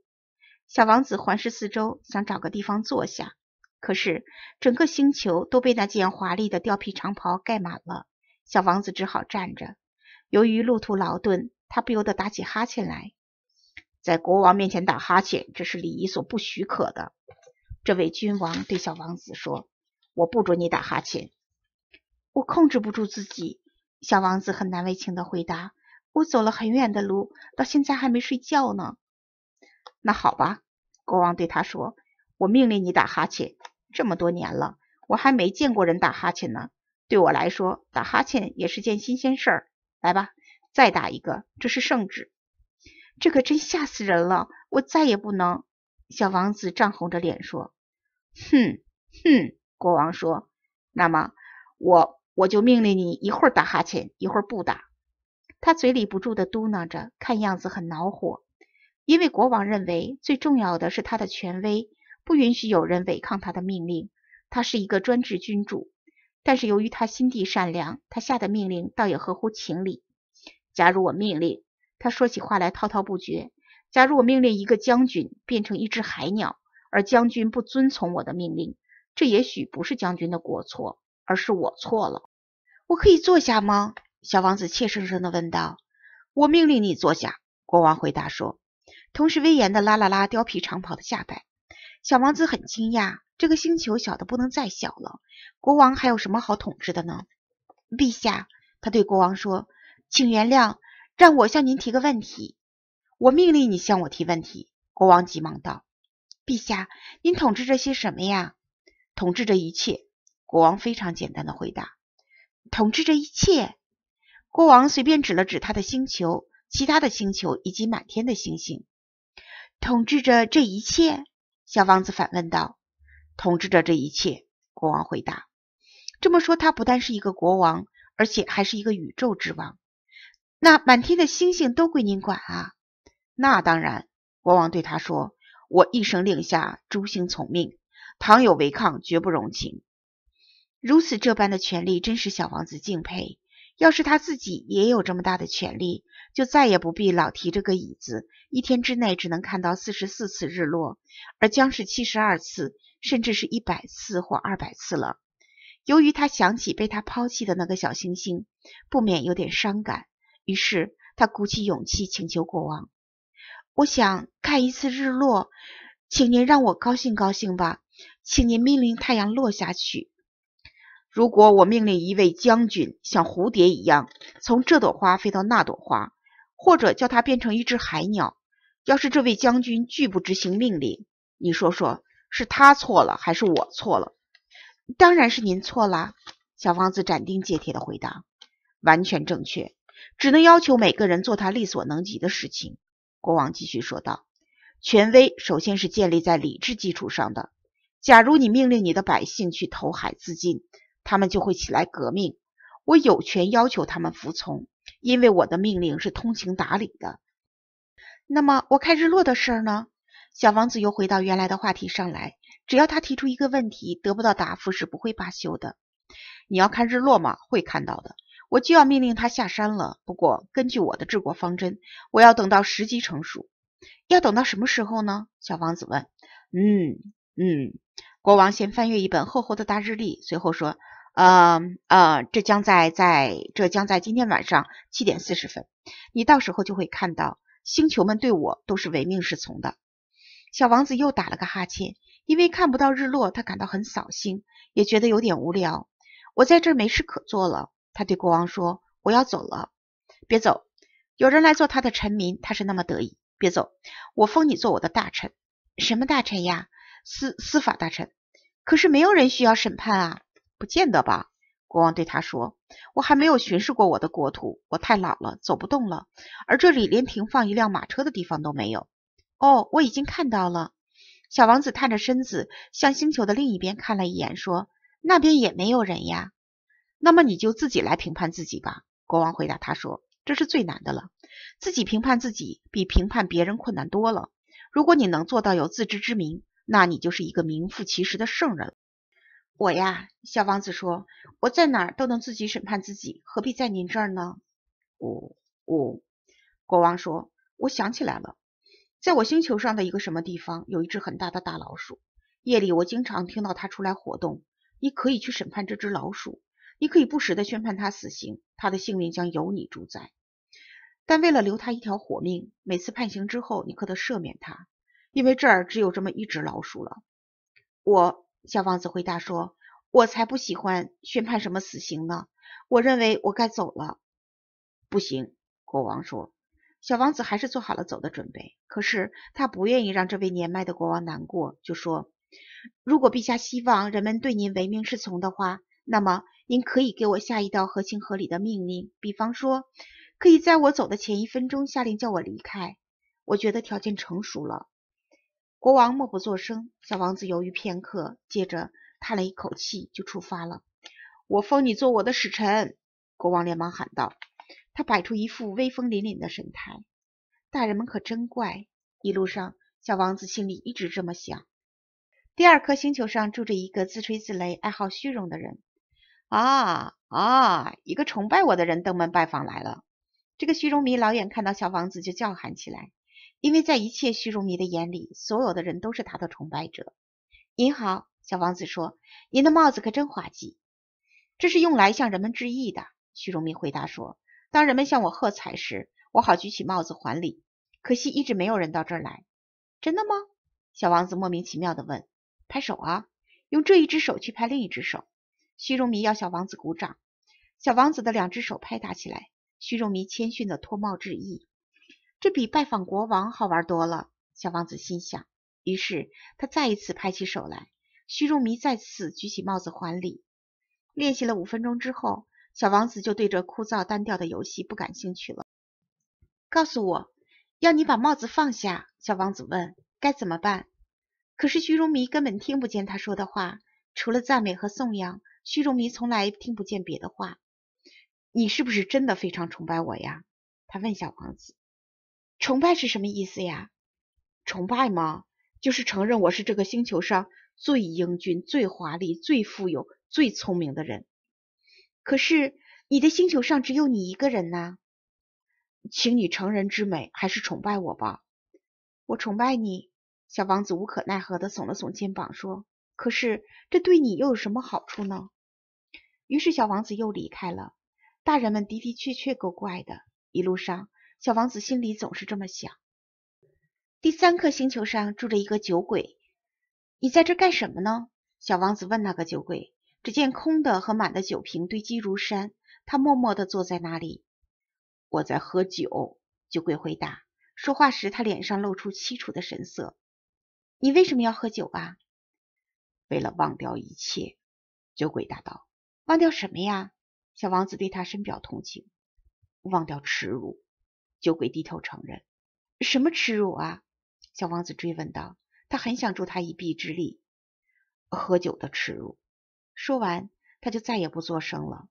Speaker 1: 小王子环视四周，想找个地方坐下，可是整个星球都被那件华丽的貂皮长袍盖满了。小王子只好站着。由于路途劳顿，他不由得打起哈欠来。在国王面前打哈欠，这是礼仪所不许可的。这位君王对小王子说：“我不准你打哈欠。”“我控制不住自己。”小王子很难为情的回答。“我走了很远的路，到现在还没睡觉呢。”“那好吧。”国王对他说。“我命令你打哈欠。这么多年了，我还没见过人打哈欠呢。对我来说，打哈欠也是件新鲜事儿。”来吧，再打一个，这是圣旨，这可真吓死人了！我再也不能。小王子涨红着脸说：“哼哼。”国王说：“那么，我我就命令你一会儿打哈欠，一会儿不打。”他嘴里不住的嘟囔着，看样子很恼火，因为国王认为最重要的是他的权威，不允许有人违抗他的命令，他是一个专制君主。但是由于他心地善良，他下的命令倒也合乎情理。假如我命令，他说起话来滔滔不绝；假如我命令一个将军变成一只海鸟，而将军不遵从我的命令，这也许不是将军的过错，而是我错了。我可以坐下吗？小王子怯生生地问道。我命令你坐下，国王回答说，同时威严地拉了拉貂皮长袍的下摆。小王子很惊讶。这个星球小的不能再小了，国王还有什么好统治的呢？陛下，他对国王说：“请原谅，让我向您提个问题。”我命令你向我提问题。国王急忙道：“陛下，您统治着些什么呀？”“统治着一切。”国王非常简单的回答。“统治着一切？”国王随便指了指他的星球、其他的星球以及满天的星星。“统治着这一切？”小王子反问道。统治着这一切，国王回答：“这么说，他不但是一个国王，而且还是一个宇宙之王。那满天的星星都归您管啊！”“那当然。”国王对他说，“我一声令下，诸星从命。倘有违抗，绝不容情。”如此这般的权利，真使小王子敬佩。要是他自己也有这么大的权利，就再也不必老提这个椅子，一天之内只能看到四十四次日落，而将是七十二次，甚至是一百次或二百次了。由于他想起被他抛弃的那个小星星，不免有点伤感，于是他鼓起勇气请求国王：“我想看一次日落，请您让我高兴高兴吧，请您命令太阳落下去。如果我命令一位将军像蝴蝶一样从这朵花飞到那朵花。”或者叫他变成一只海鸟。要是这位将军拒不执行命令，你说说是他错了还是我错了？当然是您错啦！小王子斩钉截铁的回答：“完全正确，只能要求每个人做他力所能及的事情。”国王继续说道：“权威首先是建立在理智基础上的。假如你命令你的百姓去投海自尽，他们就会起来革命。我有权要求他们服从。”因为我的命令是通情达理的。那么我看日落的事呢？小王子又回到原来的话题上来。只要他提出一个问题，得不到答复是不会罢休的。你要看日落吗？会看到的。我就要命令他下山了。不过根据我的治国方针，我要等到时机成熟。要等到什么时候呢？小王子问。嗯嗯，国王先翻阅一本厚厚的大日历，随后说。呃呃，这将在在这将在今天晚上七点四十分，你到时候就会看到，星球们对我都是唯命是从的。小王子又打了个哈欠，因为看不到日落，他感到很扫兴，也觉得有点无聊。我在这没事可做了，他对国王说：“我要走了。”别走，有人来做他的臣民，他是那么得意。别走，我封你做我的大臣。什么大臣呀？司司法大臣。可是没有人需要审判啊。不见得吧，国王对他说，我还没有巡视过我的国土，我太老了，走不动了，而这里连停放一辆马车的地方都没有。哦，我已经看到了，小王子探着身子向星球的另一边看了一眼，说，那边也没有人呀。那么你就自己来评判自己吧，国王回答他说，这是最难的了，自己评判自己比评判别人困难多了。如果你能做到有自知之明，那你就是一个名副其实的圣人了。我呀，小王子说，我在哪儿都能自己审判自己，何必在您这儿呢？呜、唔，国王说，我想起来了，在我星球上的一个什么地方，有一只很大的大老鼠，夜里我经常听到它出来活动。你可以去审判这只老鼠，你可以不时地宣判它死刑，它的性命将由你主宰。但为了留它一条活命，每次判刑之后，你可得赦免它，因为这儿只有这么一只老鼠了。我。小王子回答说：“我才不喜欢宣判什么死刑呢！我认为我该走了。”“不行！”国王说。小王子还是做好了走的准备，可是他不愿意让这位年迈的国王难过，就说：“如果陛下希望人们对您唯命是从的话，那么您可以给我下一道合情合理的命令，比方说，可以在我走的前一分钟下令叫我离开。我觉得条件成熟了。”国王默不作声，小王子犹豫片刻，接着叹了一口气，就出发了。我封你做我的使臣，国王连忙喊道，他摆出一副威风凛凛的神态。大人们可真怪！一路上，小王子心里一直这么想。第二颗星球上住着一个自吹自擂、爱好虚荣的人。啊啊！一个崇拜我的人登门拜访来了。这个虚荣迷老远看到小王子就叫喊起来。因为在一切虚荣迷的眼里，所有的人都是他的崇拜者。您好，小王子说：“您的帽子可真滑稽。”这是用来向人们致意的。虚荣迷回答说：“当人们向我喝彩时，我好举起帽子还礼。可惜一直没有人到这儿来。”真的吗？小王子莫名其妙地问。“拍手啊，用这一只手去拍另一只手。”虚荣迷要小王子鼓掌。小王子的两只手拍打起来。虚荣迷谦逊地脱帽致意。这比拜访国王好玩多了，小王子心想。于是他再一次拍起手来，虚荣迷再次举起帽子还礼。练习了五分钟之后，小王子就对这枯燥单调的游戏不感兴趣了。告诉我，要你把帽子放下，小王子问。该怎么办？可是虚荣迷根本听不见他说的话，除了赞美和颂扬，虚荣迷从来听不见别的话。你是不是真的非常崇拜我呀？他问小王子。崇拜是什么意思呀？崇拜吗？就是承认我是这个星球上最英俊、最华丽、最富有、最聪明的人。可是你的星球上只有你一个人呐，请你成人之美，还是崇拜我吧。我崇拜你。小王子无可奈何的耸了耸肩膀，说：“可是这对你又有什么好处呢？”于是小王子又离开了。大人们的的确确够怪的。一路上。小王子心里总是这么想。第三颗星球上住着一个酒鬼。你在这干什么呢？小王子问那个酒鬼。只见空的和满的酒瓶堆积如山。他默默地坐在那里。我在喝酒。酒鬼回答。说话时，他脸上露出凄楚的神色。你为什么要喝酒啊？为了忘掉一切。酒鬼答道。忘掉什么呀？小王子对他深表同情。忘掉耻辱。酒鬼低头承认：“什么耻辱啊？”小王子追问道。他很想助他一臂之力。喝酒的耻辱。说完，他就再也不作声了。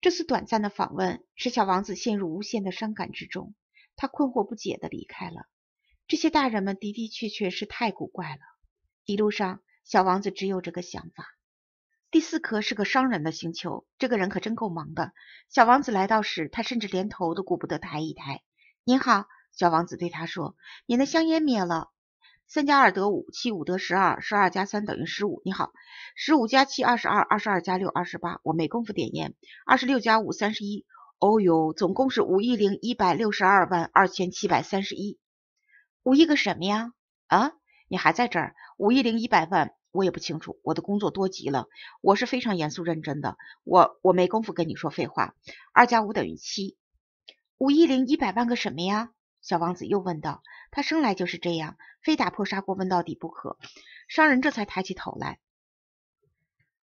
Speaker 1: 这次短暂的访问使小王子陷入无限的伤感之中。他困惑不解地离开了。这些大人们的的确确是太古怪了。一路上，小王子只有这个想法。第四颗是个商人的星球。这个人可真够忙的。小王子来到时，他甚至连头都顾不得抬一抬。您好，小王子对他说：“您的香烟灭了。三加二得五，七五得十二，十二加三等于十五。你好，十五加七二十二，二十二加六二十八。我没工夫点烟。二十六加五三十一。哦哟，总共是五亿零一百六十二万二千七百三十一。五亿个什么呀？啊？你还在这儿？五亿零一百万我也不清楚。我的工作多极了，我是非常严肃认真的。我我没工夫跟你说废话。二加五等于七。”五亿零一百万个什么呀？小王子又问道。他生来就是这样，非打破砂锅问到底不可。商人这才抬起头来。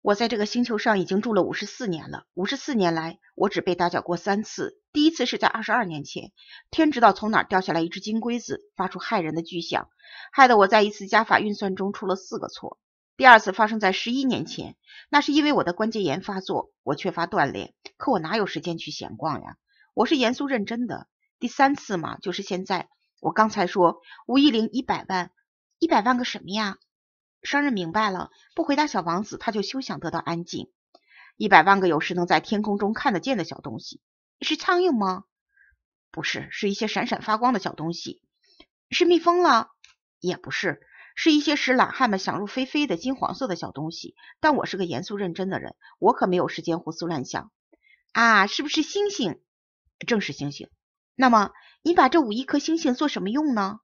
Speaker 1: 我在这个星球上已经住了五十四年了。五十四年来，我只被打搅过三次。第一次是在二十二年前，天知道从哪掉下来一只金龟子，发出骇人的巨响，害得我在一次加法运算中出了四个错。第二次发生在十一年前，那是因为我的关节炎发作，我缺乏锻炼。可我哪有时间去闲逛呀？我是严肃认真的。第三次嘛，就是现在。我刚才说吴一零一百万，一百万个什么呀？商人明白了，不回答小王子，他就休想得到安静。一百万个有时能在天空中看得见的小东西，是苍蝇吗？不是，是一些闪闪发光的小东西。是蜜蜂了？也不是，是一些使懒汉们想入非非的金黄色的小东西。但我是个严肃认真的人，我可没有时间胡思乱想啊！是不是星星？正是星星。那么，你把这五亿颗星星做什么用呢？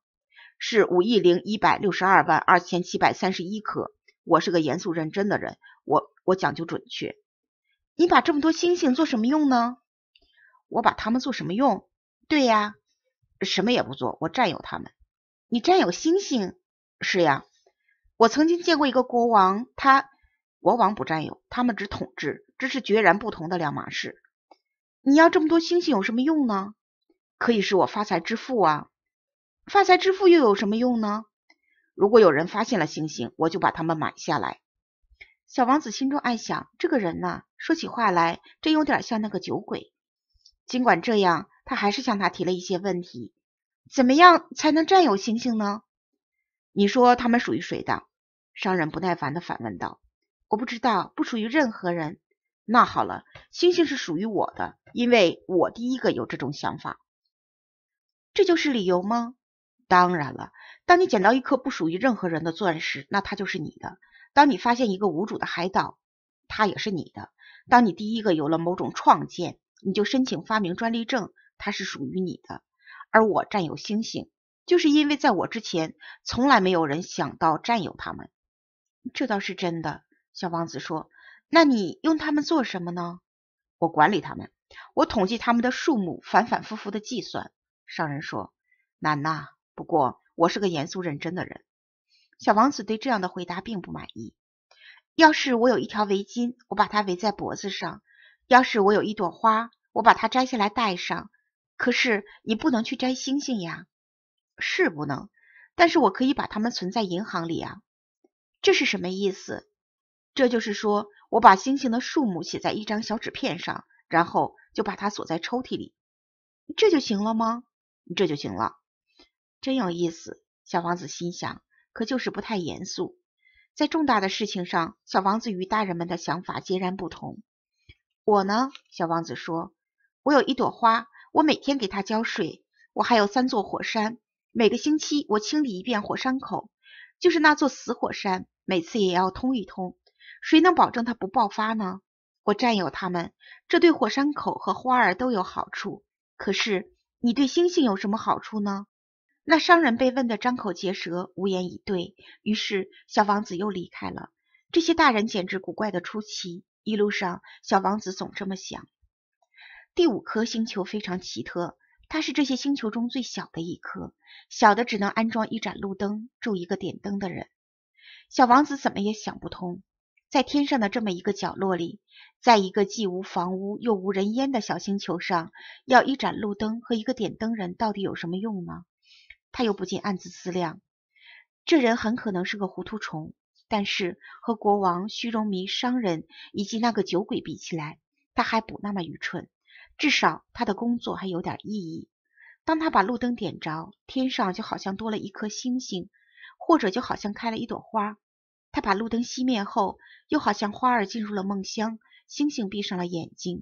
Speaker 1: 是五亿零一百六十二万二千七百三十一颗。我是个严肃认真的人，我我讲究准确。你把这么多星星做什么用呢？我把它们做什么用？对呀，什么也不做，我占有它们。你占有星星？是呀。我曾经见过一个国王，他国王不占有，他们只统治，这是决然不同的两码事。你要这么多星星有什么用呢？可以使我发财致富啊！发财致富又有什么用呢？如果有人发现了星星，我就把它们买下来。小王子心中暗想，这个人呐，说起话来真有点像那个酒鬼。尽管这样，他还是向他提了一些问题：怎么样才能占有星星呢？你说他们属于谁的？商人不耐烦地反问道。我不知道，不属于任何人。那好了，星星是属于我的，因为我第一个有这种想法，这就是理由吗？当然了，当你捡到一颗不属于任何人的钻石，那它就是你的；当你发现一个无主的海岛，它也是你的；当你第一个有了某种创建，你就申请发明专利证，它是属于你的。而我占有星星，就是因为在我之前从来没有人想到占有它们，这倒是真的。”小王子说。那你用它们做什么呢？我管理它们，我统计它们的数目，反反复复的计算。商人说：“难呐，不过我是个严肃认真的人。”小王子对这样的回答并不满意。要是我有一条围巾，我把它围在脖子上；要是我有一朵花，我把它摘下来戴上。可是你不能去摘星星呀，是不能。但是我可以把它们存在银行里啊，这是什么意思？这就是说，我把星星的数目写在一张小纸片上，然后就把它锁在抽屉里，这就行了吗？这就行了。真有意思，小王子心想。可就是不太严肃。在重大的事情上，小王子与大人们的想法截然不同。我呢，小王子说，我有一朵花，我每天给它浇水。我还有三座火山，每个星期我清理一遍火山口，就是那座死火山，每次也要通一通。谁能保证它不爆发呢？我占有它们，这对火山口和花儿都有好处。可是你对星星有什么好处呢？那商人被问得张口结舌，无言以对。于是小王子又离开了。这些大人简直古怪的出奇。一路上，小王子总这么想：第五颗星球非常奇特，它是这些星球中最小的一颗，小的只能安装一盏路灯，住一个点灯的人。小王子怎么也想不通。在天上的这么一个角落里，在一个既无房屋又无人烟的小星球上，要一盏路灯和一个点灯人，到底有什么用呢？他又不禁暗自思量：这人很可能是个糊涂虫。但是和国王、虚荣迷、商人以及那个酒鬼比起来，他还不那么愚蠢。至少他的工作还有点意义。当他把路灯点着，天上就好像多了一颗星星，或者就好像开了一朵花。他把路灯熄灭后，又好像花儿进入了梦乡，星星闭上了眼睛。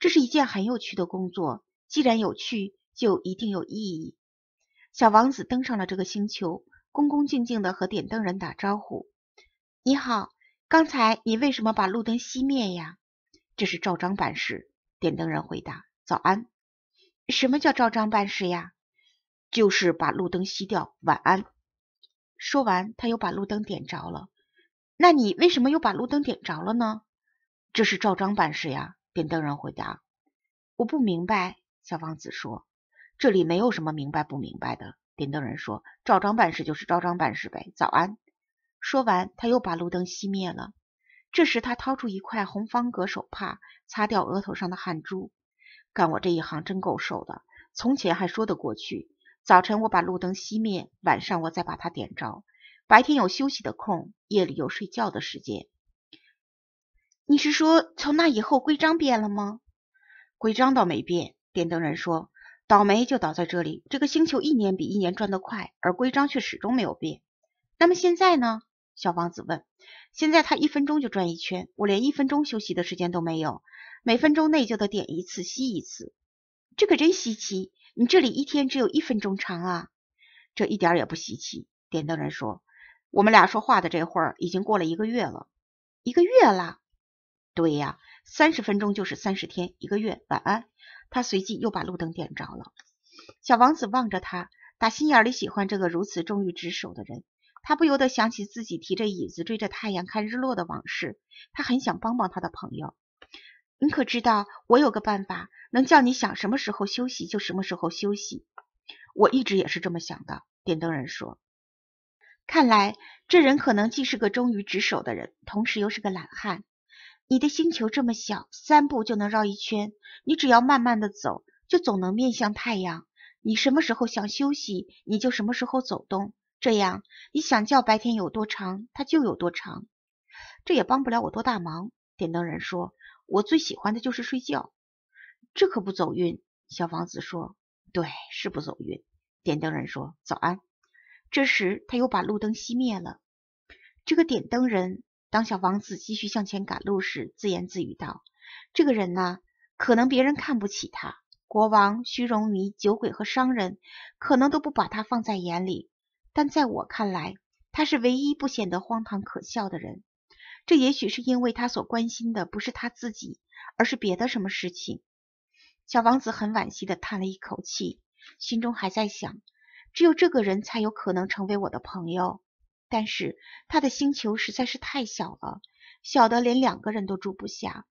Speaker 1: 这是一件很有趣的工作，既然有趣，就一定有意义。小王子登上了这个星球，恭恭敬敬地和点灯人打招呼：“你好，刚才你为什么把路灯熄灭呀？”“这是照章办事。”点灯人回答：“早安。”“什么叫照章办事呀？”“就是把路灯熄掉。”“晚安。”说完，他又把路灯点着了。那你为什么又把路灯点着了呢？这是照章办事呀。点灯人回答。我不明白。小王子说：“这里没有什么明白不明白的。”点灯人说：“照章办事就是照章办事呗。”早安。说完，他又把路灯熄灭了。这时，他掏出一块红方格手帕，擦掉额头上的汗珠。干我这一行真够受的。从前还说得过去。早晨我把路灯熄灭，晚上我再把它点着。白天有休息的空，夜里有睡觉的时间。你是说从那以后规章变了吗？规章倒没变。点灯人说：“倒霉就倒在这里。这个星球一年比一年转得快，而规章却始终没有变。那么现在呢？”小王子问。“现在他一分钟就转一圈，我连一分钟休息的时间都没有，每分钟内就得点一次、吸一次。这可真稀奇！你这里一天只有一分钟长啊？”“这一点也不稀奇。”点灯人说。我们俩说话的这会儿，已经过了一个月了，一个月啦。对呀，三十分钟就是三十天，一个月。晚安。他随即又把路灯点着了。小王子望着他，打心眼里喜欢这个如此忠于职守的人。他不由得想起自己提着椅子追着太阳看日落的往事。他很想帮帮他的朋友。你可知道，我有个办法，能叫你想什么时候休息就什么时候休息。我一直也是这么想的。点灯人说。看来，这人可能既是个忠于职守的人，同时又是个懒汉。你的星球这么小，三步就能绕一圈。你只要慢慢的走，就总能面向太阳。你什么时候想休息，你就什么时候走动。这样，你想叫白天有多长，它就有多长。这也帮不了我多大忙。点灯人说：“我最喜欢的就是睡觉。”这可不走运。小王子说：“对，是不走运。”点灯人说：“早安。”这时，他又把路灯熄灭了。这个点灯人，当小王子继续向前赶路时，自言自语道：“这个人呢，可能别人看不起他，国王、虚荣迷、酒鬼和商人，可能都不把他放在眼里。但在我看来，他是唯一不显得荒唐可笑的人。这也许是因为他所关心的不是他自己，而是别的什么事情。”小王子很惋惜地叹了一口气，心中还在想。只有这个人才有可能成为我的朋友，但是他的星球实在是太小了，小的连两个人都住不下。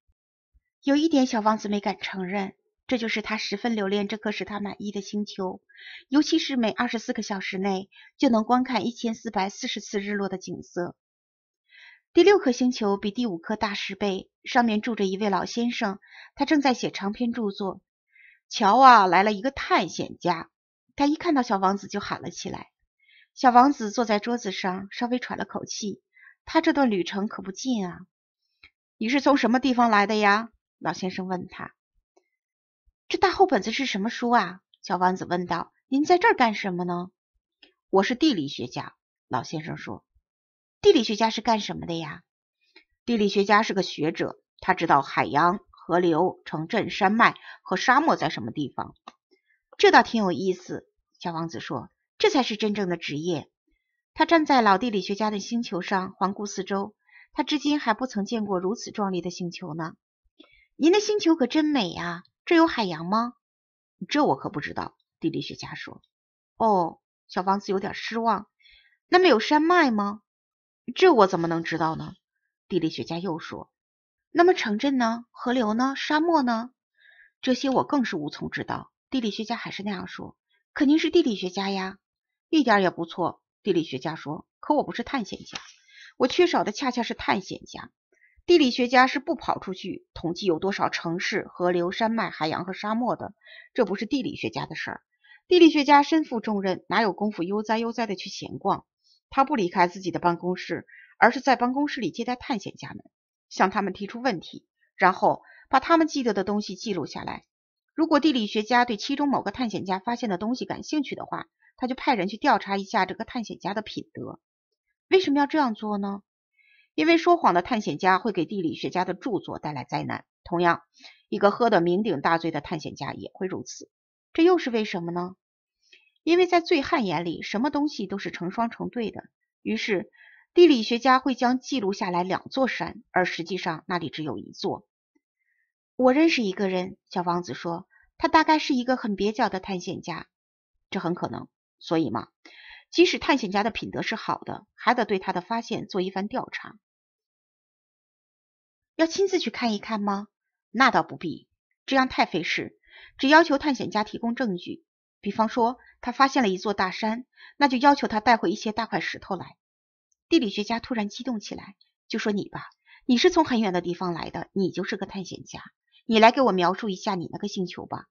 Speaker 1: 有一点小王子没敢承认，这就是他十分留恋这颗使他满意的星球，尤其是每二十四个小时内就能观看一千四百四十次日落的景色。第六颗星球比第五颗大十倍，上面住着一位老先生，他正在写长篇著作。瞧啊，来了一个探险家。他一看到小王子就喊了起来。小王子坐在桌子上，稍微喘了口气。他这段旅程可不近啊！你是从什么地方来的呀？老先生问他。这大厚本子是什么书啊？小王子问道。您在这儿干什么呢？我是地理学家，老先生说。地理学家是干什么的呀？地理学家是个学者，他知道海洋、河流、城镇、山脉和沙漠在什么地方。这倒挺有意思，小王子说：“这才是真正的职业。”他站在老地理学家的星球上环顾四周，他至今还不曾见过如此壮丽的星球呢。“您的星球可真美呀！”“这有海洋吗？”“这我可不知道。”地理学家说。“哦。”小王子有点失望。“那么有山脉吗？”“这我怎么能知道呢？”地理学家又说。“那么城镇呢？河流呢？沙漠呢？”“这些我更是无从知道。”地理学家还是那样说，肯定是地理学家呀，一点也不错。地理学家说：“可我不是探险家，我缺少的恰恰是探险家。地理学家是不跑出去统计有多少城市、河流、山脉、海洋和沙漠的，这不是地理学家的事儿。地理学家身负重任，哪有功夫悠哉悠哉的去闲逛？他不离开自己的办公室，而是在办公室里接待探险家们，向他们提出问题，然后把他们记得的东西记录下来。”如果地理学家对其中某个探险家发现的东西感兴趣的话，他就派人去调查一下这个探险家的品德。为什么要这样做呢？因为说谎的探险家会给地理学家的著作带来灾难。同样，一个喝得酩酊大醉的探险家也会如此。这又是为什么呢？因为在醉汉眼里，什么东西都是成双成对的。于是，地理学家会将记录下来两座山，而实际上那里只有一座。我认识一个人，小王子说，他大概是一个很蹩脚的探险家，这很可能。所以嘛，即使探险家的品德是好的，还得对他的发现做一番调查。要亲自去看一看吗？那倒不必，这样太费事。只要求探险家提供证据，比方说他发现了一座大山，那就要求他带回一些大块石头来。地理学家突然激动起来，就说：“你吧，你是从很远的地方来的，你就是个探险家。”你来给我描述一下你那个星球吧。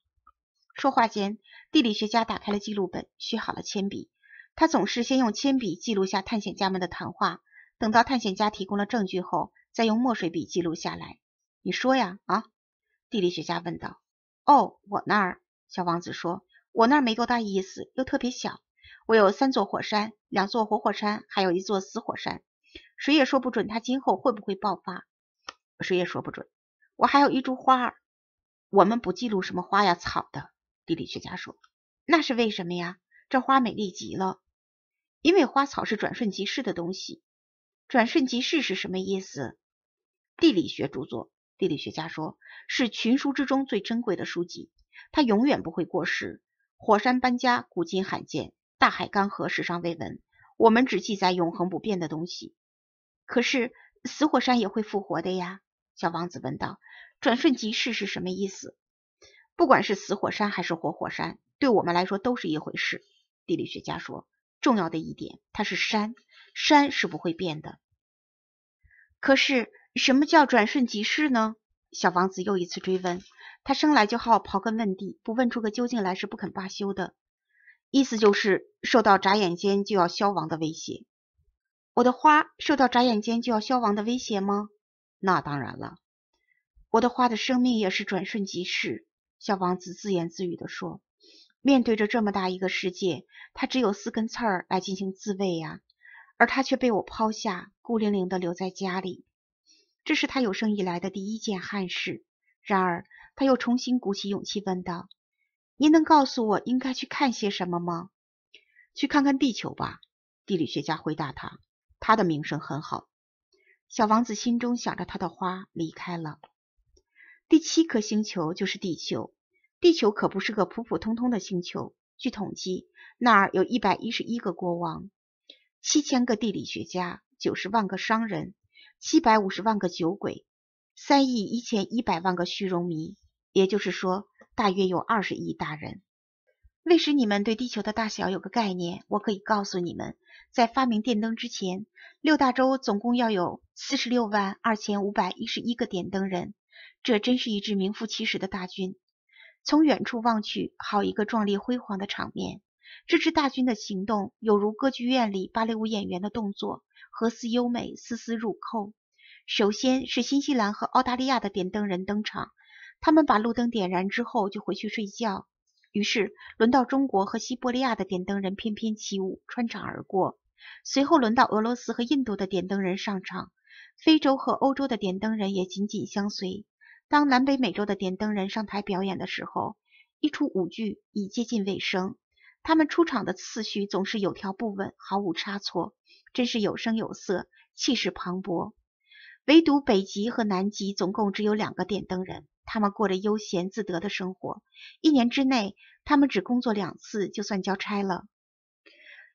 Speaker 1: 说话间，地理学家打开了记录本，削好了铅笔。他总是先用铅笔记录下探险家们的谈话，等到探险家提供了证据后，再用墨水笔记录下来。你说呀？啊？地理学家问道。哦，我那儿，小王子说，我那儿没多大意思，又特别小。我有三座火山，两座活火山，还有一座死火山。谁也说不准它今后会不会爆发，谁也说不准。我还有一株花儿，我们不记录什么花呀草的。地理学家说：“那是为什么呀？这花美丽极了。”因为花草是转瞬即逝的东西。转瞬即逝是什么意思？地理学著作，地理学家说是群书之中最珍贵的书籍，它永远不会过时。火山搬家，古今罕见；大海干涸，史上未闻。我们只记载永恒不变的东西。可是死火山也会复活的呀。小王子问道：“转瞬即逝是什么意思？”“不管是死火山还是活火山，对我们来说都是一回事。”地理学家说。“重要的一点，它是山，山是不会变的。”“可是什么叫转瞬即逝呢？”小王子又一次追问。他生来就好刨根问底，不问出个究竟来是不肯罢休的。意思就是受到眨眼间就要消亡的威胁。我的花受到眨眼间就要消亡的威胁吗？那当然了，我的花的生命也是转瞬即逝。”小王子自言自语地说。“面对着这么大一个世界，他只有四根刺儿来进行自卫呀，而他却被我抛下，孤零零地留在家里。这是他有生以来的第一件憾事。然而，他又重新鼓起勇气问道：‘您能告诉我应该去看些什么吗？’‘去看看地球吧。’地理学家回答他。他的名声很好。”小王子心中想着他的花，离开了。第七颗星球就是地球，地球可不是个普普通通的星球。据统计，那儿有一百一十一个国王，七千个地理学家，九十万个商人，七百五十万个酒鬼，三亿一千一百万个虚荣迷，也就是说，大约有二十亿大人。为使你们对地球的大小有个概念，我可以告诉你们，在发明电灯之前，六大洲总共要有四十六万二千五百一十一个点灯人，这真是一支名副其实的大军。从远处望去，好一个壮丽辉煌的场面！这支大军的行动有如歌剧院里芭蕾舞演员的动作，和似优美，丝丝入扣。首先是新西兰和澳大利亚的点灯人登场，他们把路灯点燃之后就回去睡觉。于是，轮到中国和西伯利亚的点灯人翩翩起舞，穿场而过。随后，轮到俄罗斯和印度的点灯人上场，非洲和欧洲的点灯人也紧紧相随。当南北美洲的点灯人上台表演的时候，一出舞剧已接近尾声。他们出场的次序总是有条不紊，毫无差错，真是有声有色，气势磅礴。唯独北极和南极总共只有两个点灯人。他们过着悠闲自得的生活，一年之内他们只工作两次就算交差了。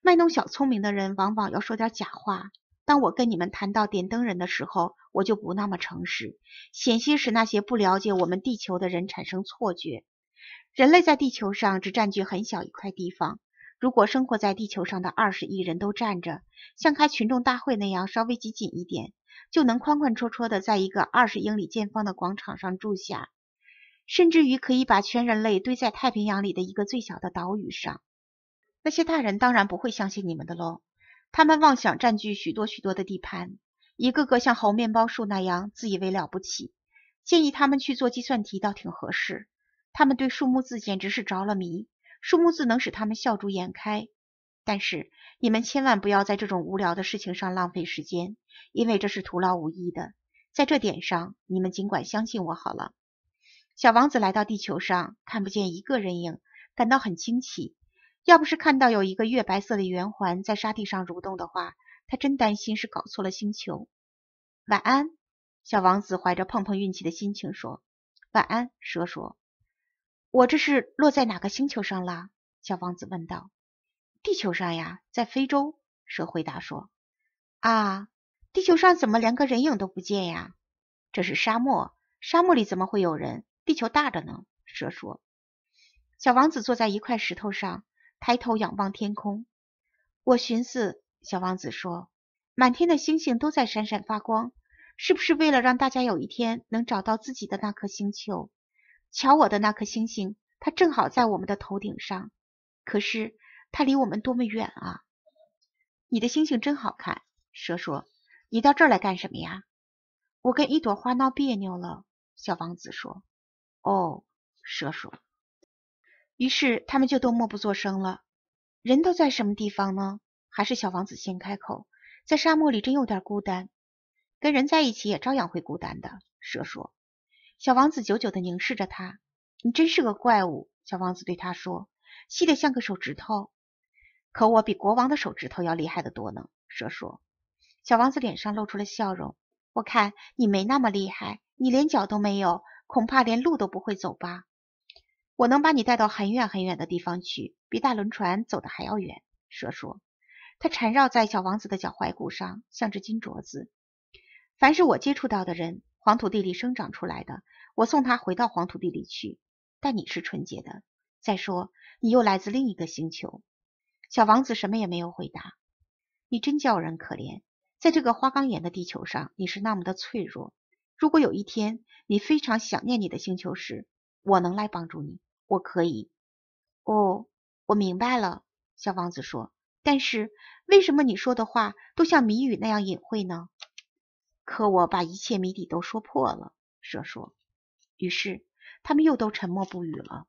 Speaker 1: 卖弄小聪明的人往往要说点假话。当我跟你们谈到点灯人的时候，我就不那么诚实，险些使那些不了解我们地球的人产生错觉。人类在地球上只占据很小一块地方。如果生活在地球上的二十亿人都站着，像开群众大会那样稍微挤紧一点。就能宽宽绰绰的在一个二十英里见方的广场上住下，甚至于可以把全人类堆在太平洋里的一个最小的岛屿上。那些大人当然不会相信你们的喽。他们妄想占据许多许多的地盘，一个个像猴面包树那样自以为了不起。建议他们去做计算题倒挺合适。他们对数目字简直是着了迷，数目字能使他们笑逐颜开。但是你们千万不要在这种无聊的事情上浪费时间，因为这是徒劳无益的。在这点上，你们尽管相信我好了。小王子来到地球上，看不见一个人影，感到很惊奇。要不是看到有一个月白色的圆环在沙地上蠕动的话，他真担心是搞错了星球。晚安，小王子怀着碰碰运气的心情说：“晚安。”蛇说：“我这是落在哪个星球上啦？”小王子问道。地球上呀，在非洲，蛇回答说：“啊，地球上怎么连个人影都不见呀？这是沙漠，沙漠里怎么会有人？地球大着呢。”蛇说。小王子坐在一块石头上，抬头仰望天空。我寻思，小王子说：“满天的星星都在闪闪发光，是不是为了让大家有一天能找到自己的那颗星球？瞧我的那颗星星，它正好在我们的头顶上。可是……”他离我们多么远啊！你的星星真好看。蛇说：“你到这儿来干什么呀？”我跟一朵花闹别扭了。”小王子说。“哦。”蛇说。于是他们就都默不作声了。人都在什么地方呢？还是小王子先开口：“在沙漠里真有点孤单。跟人在一起也照样会孤单的。”蛇说。小王子久久的凝视着他。“你真是个怪物。”小王子对他说，“细的像个手指头。”可我比国王的手指头要厉害得多呢，蛇说。小王子脸上露出了笑容。我看你没那么厉害，你连脚都没有，恐怕连路都不会走吧？我能把你带到很远很远的地方去，比大轮船走的还要远。蛇说。它缠绕在小王子的脚踝骨上，像只金镯子。凡是我接触到的人，黄土地里生长出来的，我送他回到黄土地里去。但你是纯洁的，再说你又来自另一个星球。小王子什么也没有回答。你真叫人可怜，在这个花岗岩的地球上，你是那么的脆弱。如果有一天你非常想念你的星球时，我能来帮助你。我可以。哦，我明白了，小王子说。但是为什么你说的话都像谜语那样隐晦呢？可我把一切谜底都说破了，蛇说。于是他们又都沉默不语了。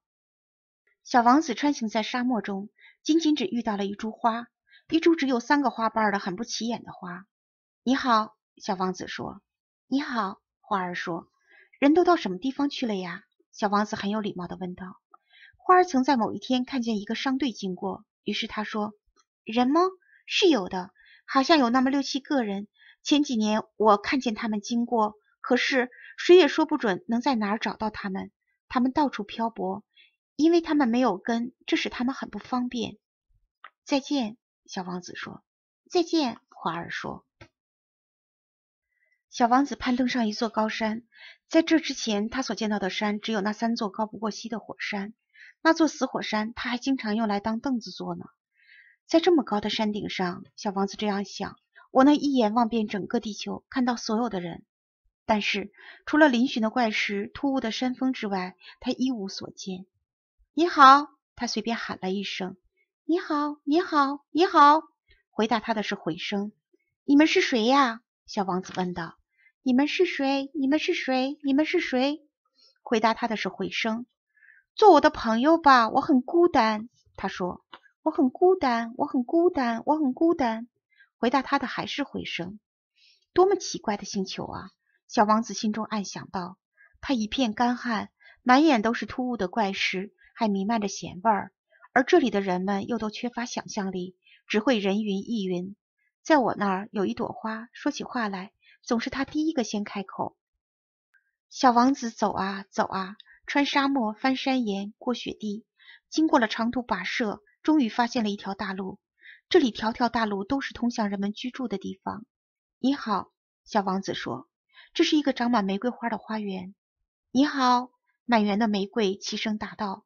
Speaker 1: 小王子穿行在沙漠中。仅仅只遇到了一株花，一株只有三个花瓣的很不起眼的花。你好，小王子说。你好，花儿说。人都到什么地方去了呀？小王子很有礼貌的问道。花儿曾在某一天看见一个商队经过，于是他说，人吗？是有的，好像有那么六七个人。前几年我看见他们经过，可是谁也说不准能在哪儿找到他们。他们到处漂泊。因为他们没有根，这使他们很不方便。再见，小王子说。再见，花儿说。小王子攀登上一座高山，在这之前，他所见到的山只有那三座高不过膝的火山，那座死火山他还经常用来当凳子坐呢。在这么高的山顶上，小王子这样想：我能一眼望遍整个地球，看到所有的人。但是，除了嶙峋的怪石、突兀的山峰之外，他一无所见。你好，他随便喊了一声：“你好，你好，你好。”回答他的是回声。“你们是谁呀？”小王子问道。“你们是谁？你们是谁？你们是谁？”回答他的是回声。“做我的朋友吧，我很孤单。”他说。“我很孤单，我很孤单，我很孤单。”回答他的还是回声。“多么奇怪的星球啊！”小王子心中暗想道。他一片干旱，满眼都是突兀的怪石。还弥漫着咸味儿，而这里的人们又都缺乏想象力，只会人云亦云。在我那儿有一朵花，说起话来总是他第一个先开口。小王子走啊走啊，穿沙漠，翻山岩，过雪地，经过了长途跋涉，终于发现了一条大路。这里条条大路都是通向人们居住的地方。你好，小王子说：“这是一个长满玫瑰花的花园。”你好，满园的玫瑰齐声答道。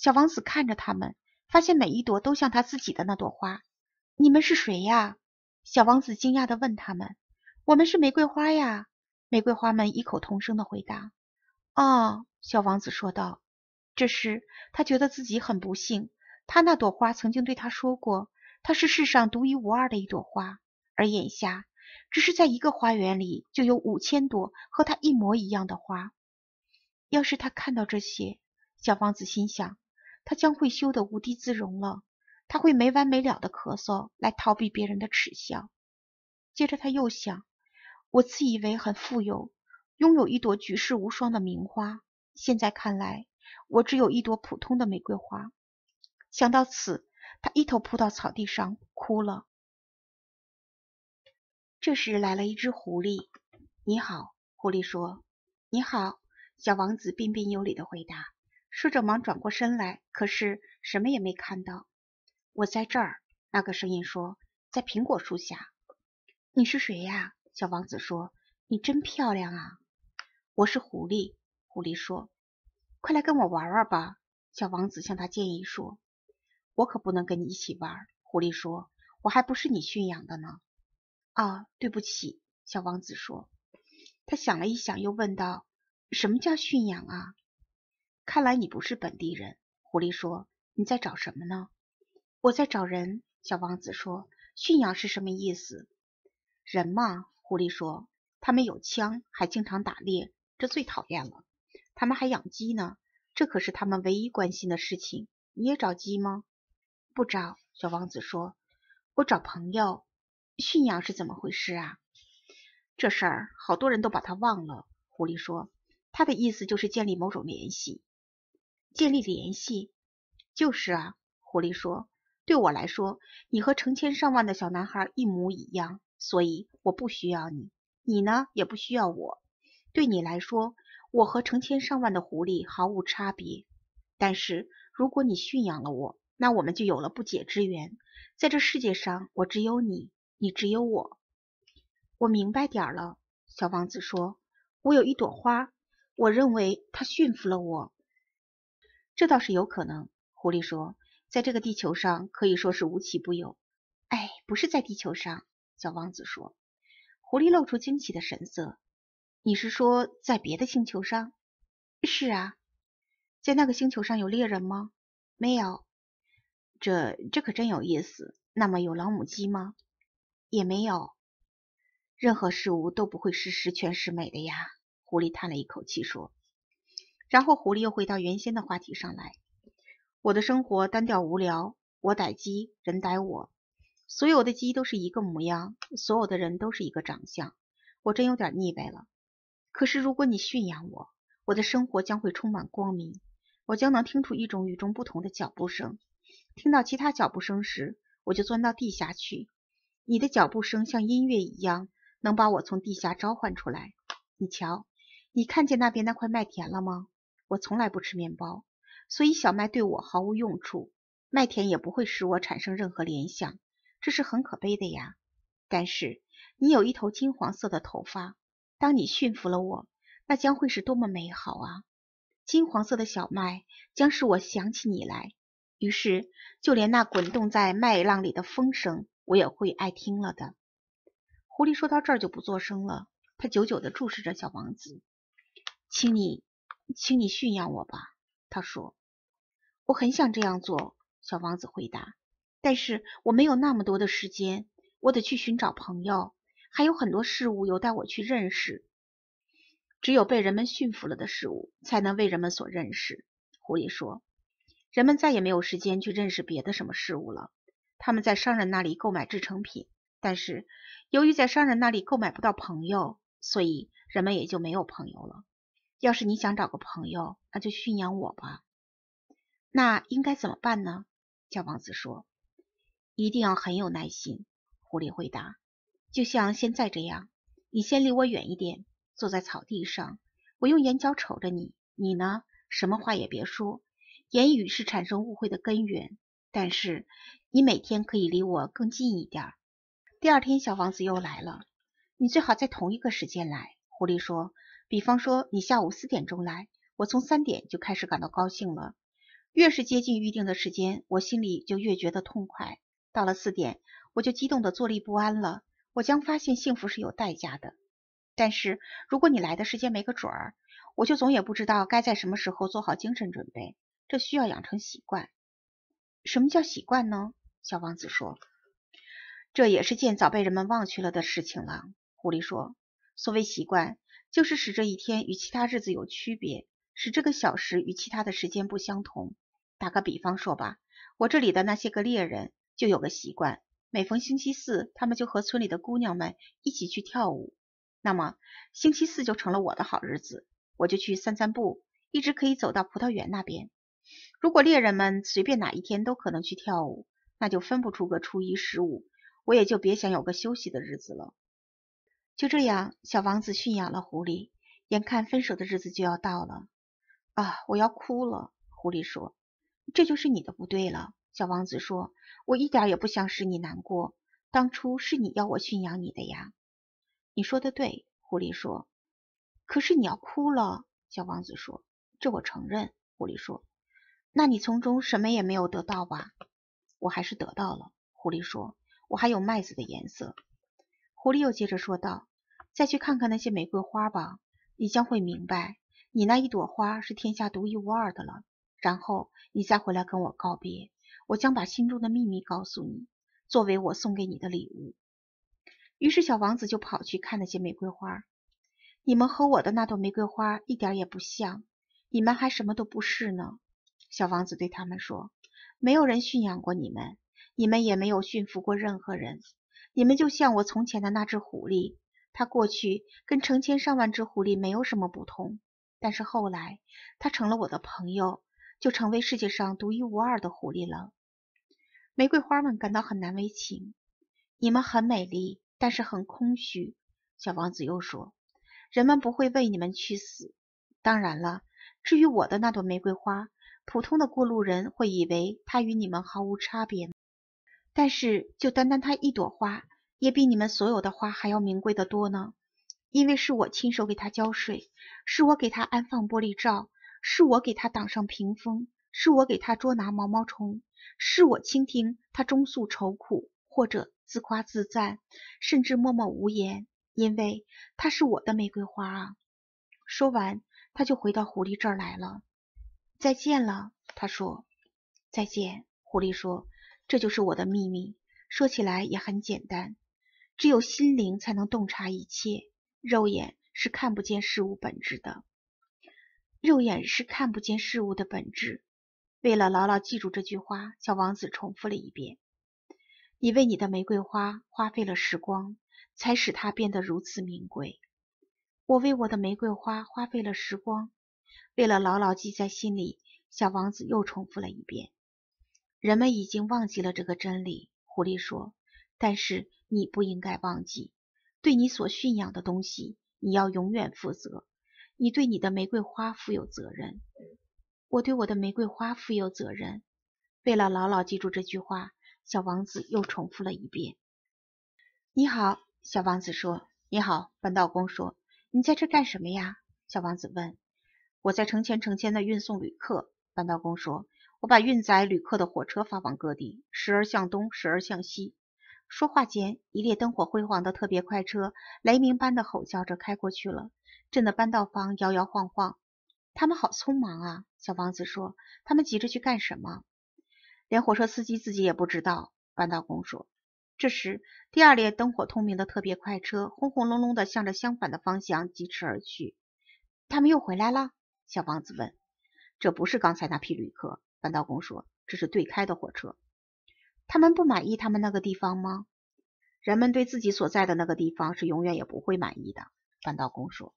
Speaker 1: 小王子看着他们，发现每一朵都像他自己的那朵花。“你们是谁呀？”小王子惊讶地问他们。“我们是玫瑰花呀！”玫瑰花们异口同声地回答。“哦，”小王子说道。这时，他觉得自己很不幸。他那朵花曾经对他说过，它是世上独一无二的一朵花，而眼下，只是在一个花园里就有五千朵和他一模一样的花。要是他看到这些，小王子心想。他将会羞得无地自容了，他会没完没了的咳嗽来逃避别人的耻笑。接着他又想：我自以为很富有，拥有一朵举世无双的名花，现在看来，我只有一朵普通的玫瑰花。想到此，他一头扑到草地上哭了。这时来了一只狐狸，“你好。”狐狸说，“你好。”小王子彬彬有礼的回答。说着，忙转过身来，可是什么也没看到。我在这儿，那个声音说，在苹果树下。你是谁呀？小王子说。你真漂亮啊！我是狐狸。狐狸说。快来跟我玩玩吧。小王子向他建议说。我可不能跟你一起玩。狐狸说。我还不是你驯养的呢。啊，对不起。小王子说。他想了一想，又问道：什么叫驯养啊？看来你不是本地人，狐狸说：“你在找什么呢？”“我在找人。”小王子说。“驯养是什么意思？”“人嘛。”狐狸说。“他们有枪，还经常打猎，这最讨厌了。他们还养鸡呢，这可是他们唯一关心的事情。”“你也找鸡吗？”“不找。”小王子说。“我找朋友。”“驯养是怎么回事啊？”“这事儿好多人都把它忘了。”狐狸说。“他的意思就是建立某种联系。”建立联系，就是啊。狐狸说：“对我来说，你和成千上万的小男孩一模一样，所以我不需要你，你呢也不需要我。对你来说，我和成千上万的狐狸毫无差别。但是如果你驯养了我，那我们就有了不解之缘。在这世界上，我只有你，你只有我。”我明白点了。小王子说：“我有一朵花，我认为它驯服了我。”这倒是有可能，狐狸说，在这个地球上可以说是无奇不有。哎，不是在地球上，小王子说。狐狸露出惊奇的神色，你是说在别的星球上？是啊，在那个星球上有猎人吗？没有。这这可真有意思。那么有老母鸡吗？也没有。任何事物都不会是十全十美的呀。狐狸叹了一口气说。然后狐狸又回到原先的话题上来。我的生活单调无聊，我逮鸡，人逮我，所有的鸡都是一个模样，所有的人都是一个长相。我真有点腻歪了。可是如果你驯养我，我的生活将会充满光明。我将能听出一种与众不同的脚步声。听到其他脚步声时，我就钻到地下去。你的脚步声像音乐一样，能把我从地下召唤出来。你瞧，你看见那边那块麦田了吗？我从来不吃面包，所以小麦对我毫无用处，麦田也不会使我产生任何联想，这是很可悲的呀。但是你有一头金黄色的头发，当你驯服了我，那将会是多么美好啊！金黄色的小麦将使我想起你来，于是就连那滚动在麦浪里的风声，我也会爱听了的。狐狸说到这儿就不作声了，它久久地注视着小王子，请你。请你驯养我吧，他说。我很想这样做，小王子回答。但是我没有那么多的时间，我得去寻找朋友，还有很多事物有待我去认识。只有被人们驯服了的事物，才能为人们所认识。狐狸说：“人们再也没有时间去认识别的什么事物了。他们在商人那里购买制成品，但是由于在商人那里购买不到朋友，所以人们也就没有朋友了。”要是你想找个朋友，那就驯养我吧。那应该怎么办呢？小王子说。一定要很有耐心，狐狸回答。就像现在这样，你先离我远一点，坐在草地上，我用眼角瞅着你。你呢，什么话也别说，言语是产生误会的根源。但是你每天可以离我更近一点。第二天，小王子又来了，你最好在同一个时间来，狐狸说。比方说，你下午四点钟来，我从三点就开始感到高兴了。越是接近预定的时间，我心里就越觉得痛快。到了四点，我就激动的坐立不安了。我将发现幸福是有代价的。但是，如果你来的时间没个准儿，我就总也不知道该在什么时候做好精神准备。这需要养成习惯。什么叫习惯呢？小王子说：“这也是件早被人们忘却了的事情了。”狐狸说：“所谓习惯。”就是使这一天与其他日子有区别，使这个小时与其他的时间不相同。打个比方说吧，我这里的那些个猎人就有个习惯，每逢星期四，他们就和村里的姑娘们一起去跳舞。那么星期四就成了我的好日子，我就去散散步，一直可以走到葡萄园那边。如果猎人们随便哪一天都可能去跳舞，那就分不出个初一十五，我也就别想有个休息的日子了。就这样，小王子驯养了狐狸。眼看分手的日子就要到了，啊，我要哭了。狐狸说：“这就是你的不对了。”小王子说：“我一点也不想使你难过，当初是你要我驯养你的呀。”你说的对，狐狸说。可是你要哭了，小王子说：“这我承认。”狐狸说：“那你从中什么也没有得到吧？”我还是得到了，狐狸说：“我还有麦子的颜色。”狐狸又接着说道。再去看看那些玫瑰花吧，你将会明白，你那一朵花是天下独一无二的了。然后你再回来跟我告别，我将把心中的秘密告诉你，作为我送给你的礼物。于是小王子就跑去看那些玫瑰花。你们和我的那朵玫瑰花一点也不像，你们还什么都不是呢。小王子对他们说：“没有人驯养过你们，你们也没有驯服过任何人，你们就像我从前的那只狐狸。”他过去跟成千上万只狐狸没有什么不同，但是后来他成了我的朋友，就成为世界上独一无二的狐狸了。玫瑰花们感到很难为情，你们很美丽，但是很空虚。小王子又说：“人们不会为你们去死。当然了，至于我的那朵玫瑰花，普通的过路人会以为它与你们毫无差别，但是就单单它一朵花。”也比你们所有的花还要名贵的多呢，因为是我亲手给它浇水，是我给它安放玻璃罩，是我给它挡上屏风，是我给它捉拿毛毛虫，是我倾听它忠诉愁苦，或者自夸自赞，甚至默默无言，因为它是我的玫瑰花啊！说完，他就回到狐狸这儿来了。再见了，他说。再见，狐狸说。这就是我的秘密，说起来也很简单。只有心灵才能洞察一切，肉眼是看不见事物本质的。肉眼是看不见事物的本质。为了牢牢记住这句话，小王子重复了一遍：“你为你的玫瑰花花费了时光，才使它变得如此名贵。”我为我的玫瑰花花费了时光，为了牢牢记在心里，小王子又重复了一遍：“人们已经忘记了这个真理。”狐狸说。但是你不应该忘记，对你所驯养的东西，你要永远负责。你对你的玫瑰花负有责任，我对我的玫瑰花负有责任。为了牢牢记住这句话，小王子又重复了一遍。你好，小王子说。你好，扳道工说。你在这干什么呀？小王子问。我在成千成千的运送旅客，扳道工说。我把运载旅客的火车发往各地，时而向东，时而向西。说话间，一列灯火辉煌的特别快车雷鸣般的吼叫着开过去了，震得扳道方摇摇晃晃。他们好匆忙啊！小王子说：“他们急着去干什么？”连火车司机自己也不知道。扳道工说。这时，第二列灯火通明的特别快车轰轰隆隆地向着相反的方向疾驰而去。他们又回来了，小王子问：“这不是刚才那批旅客？”扳道工说：“这是对开的火车。”他们不满意他们那个地方吗？人们对自己所在的那个地方是永远也不会满意的。扳道工说。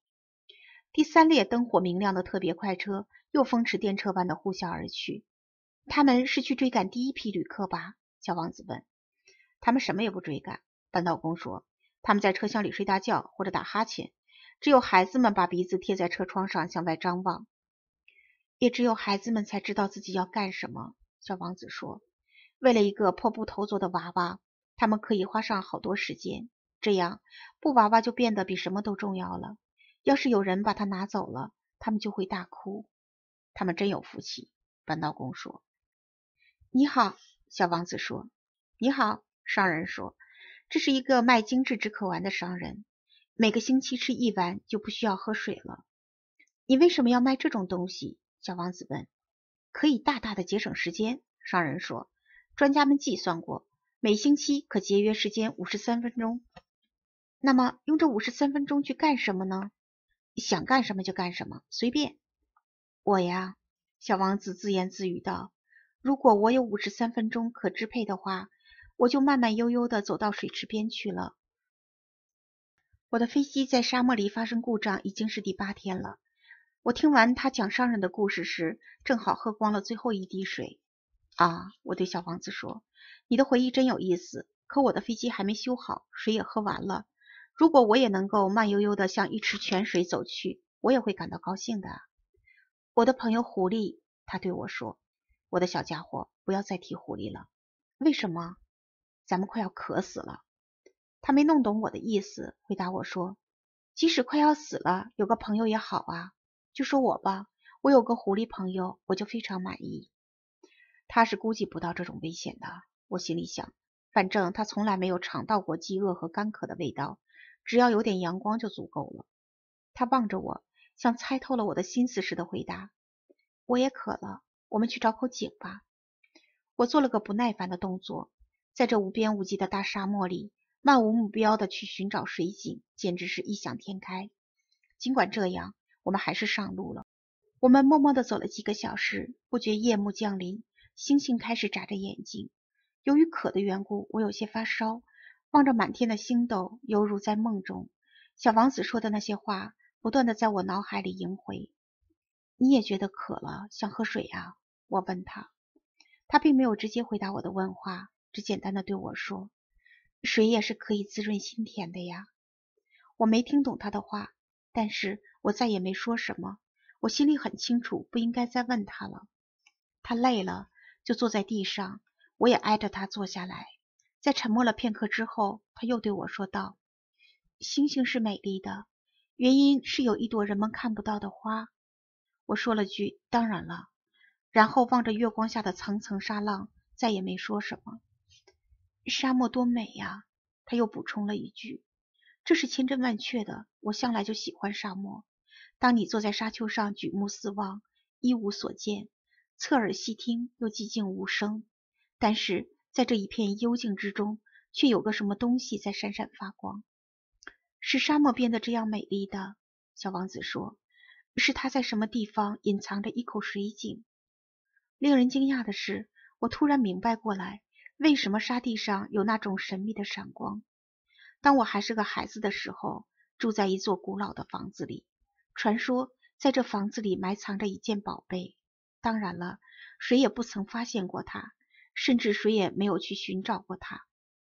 Speaker 1: 第三列灯火明亮的特别快车又风驰电掣般的呼啸而去。他们是去追赶第一批旅客吧？小王子问。他们什么也不追赶，扳道工说。他们在车厢里睡大觉或者打哈欠，只有孩子们把鼻子贴在车窗上向外张望，也只有孩子们才知道自己要干什么。小王子说。为了一个破布头做的娃娃，他们可以花上好多时间，这样布娃娃就变得比什么都重要了。要是有人把它拿走了，他们就会大哭。他们真有福气，搬道工说。你好，小王子说。你好，商人说。这是一个卖精致止渴丸的商人，每个星期吃一丸就不需要喝水了。你为什么要卖这种东西？小王子问。可以大大的节省时间，商人说。专家们计算过，每星期可节约时间五十三分钟。那么，用这五十三分钟去干什么呢？想干什么就干什么，随便。我呀，小王子自言自语道：“如果我有五十三分钟可支配的话，我就慢慢悠悠地走到水池边去了。”我的飞机在沙漠里发生故障，已经是第八天了。我听完他讲商人的故事时，正好喝光了最后一滴水。啊，我对小王子说：“你的回忆真有意思。可我的飞机还没修好，水也喝完了。如果我也能够慢悠悠的向一池泉水走去，我也会感到高兴的。”我的朋友狐狸，他对我说：“我的小家伙，不要再提狐狸了。为什么？咱们快要渴死了。”他没弄懂我的意思，回答我说：“即使快要死了，有个朋友也好啊。就说我吧，我有个狐狸朋友，我就非常满意。”他是估计不到这种危险的，我心里想，反正他从来没有尝到过饥饿和干渴的味道，只要有点阳光就足够了。他望着我，像猜透了我的心思似的回答：“我也渴了，我们去找口井吧。”我做了个不耐烦的动作，在这无边无际的大沙漠里，漫无目标的去寻找水井，简直是异想天开。尽管这样，我们还是上路了。我们默默地走了几个小时，不觉夜幕降临。星星开始眨着眼睛。由于渴的缘故，我有些发烧。望着满天的星斗，犹如在梦中。小王子说的那些话，不断的在我脑海里萦回。你也觉得渴了，想喝水啊？我问他。他并没有直接回答我的问话，只简单的对我说：“水也是可以滋润心田的呀。”我没听懂他的话，但是我再也没说什么。我心里很清楚，不应该再问他了。他累了。就坐在地上，我也挨着他坐下来。在沉默了片刻之后，他又对我说道：“星星是美丽的，原因是有一朵人们看不到的花。”我说了句“当然了”，然后望着月光下的层层沙浪，再也没说什么。沙漠多美呀！他又补充了一句：“这是千真万确的。我向来就喜欢沙漠。当你坐在沙丘上，举目四望，一无所见。”侧耳细听，又寂静无声。但是，在这一片幽静之中，却有个什么东西在闪闪发光，是沙漠变得这样美丽。的小王子说：“是他在什么地方隐藏着一口水井。”令人惊讶的是，我突然明白过来，为什么沙地上有那种神秘的闪光。当我还是个孩子的时候，住在一座古老的房子里，传说在这房子里埋藏着一件宝贝。当然了，谁也不曾发现过它，甚至谁也没有去寻找过它。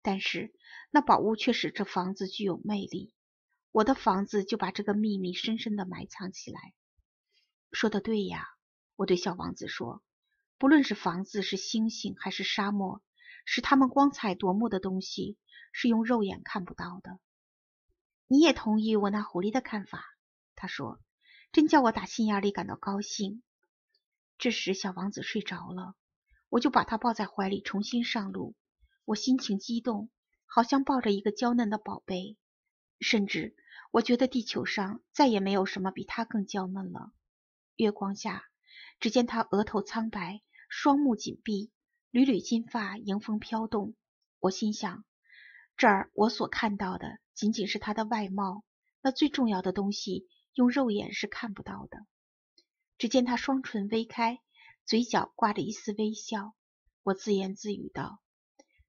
Speaker 1: 但是那宝物却使这房子具有魅力。我的房子就把这个秘密深深地埋藏起来。说得对呀，我对小王子说，不论是房子，是星星，还是沙漠，是他们光彩夺目的东西，是用肉眼看不到的。你也同意我那狐狸的看法，他说，真叫我打心眼里感到高兴。这时，小王子睡着了，我就把他抱在怀里，重新上路。我心情激动，好像抱着一个娇嫩的宝贝，甚至我觉得地球上再也没有什么比他更娇嫩了。月光下，只见他额头苍白，双目紧闭，缕缕金发迎风飘动。我心想，这儿我所看到的仅仅是他的外貌，那最重要的东西用肉眼是看不到的。只见他双唇微开，嘴角挂着一丝微笑。我自言自语道：“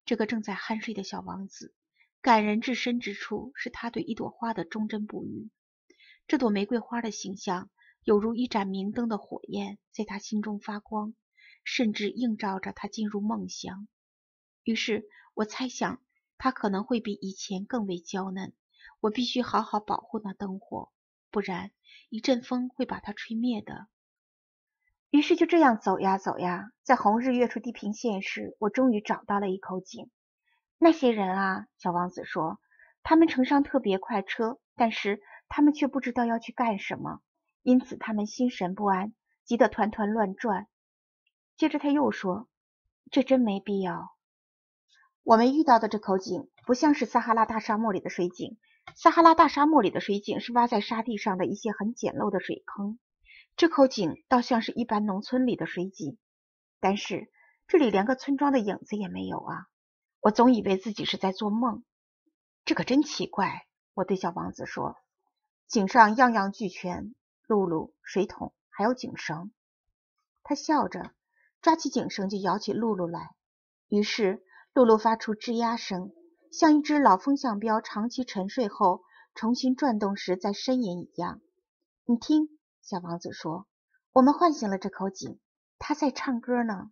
Speaker 1: 这个正在酣睡的小王子，感人至深之处是他对一朵花的忠贞不渝。这朵玫瑰花的形象，犹如一盏明灯的火焰，在他心中发光，甚至映照着他进入梦乡。于是，我猜想他可能会比以前更为娇嫩。我必须好好保护那灯火，不然一阵风会把它吹灭的。”于是就这样走呀走呀，在红日跃出地平线时，我终于找到了一口井。那些人啊，小王子说，他们乘上特别快车，但是他们却不知道要去干什么，因此他们心神不安，急得团团乱转。接着他又说，这真没必要。我们遇到的这口井不像是撒哈拉大沙漠里的水井，撒哈拉大沙漠里的水井是挖在沙地上的一些很简陋的水坑。这口井倒像是一般农村里的水井，但是这里连个村庄的影子也没有啊！我总以为自己是在做梦，这可真奇怪。我对小王子说：“井上样样俱全，露露、水桶，还有井绳。”他笑着抓起井绳就摇起露露来，于是露露发出吱呀声，像一只老风向标长期沉睡后重新转动时在呻吟一样。你听。小王子说：“我们唤醒了这口井，它在唱歌呢。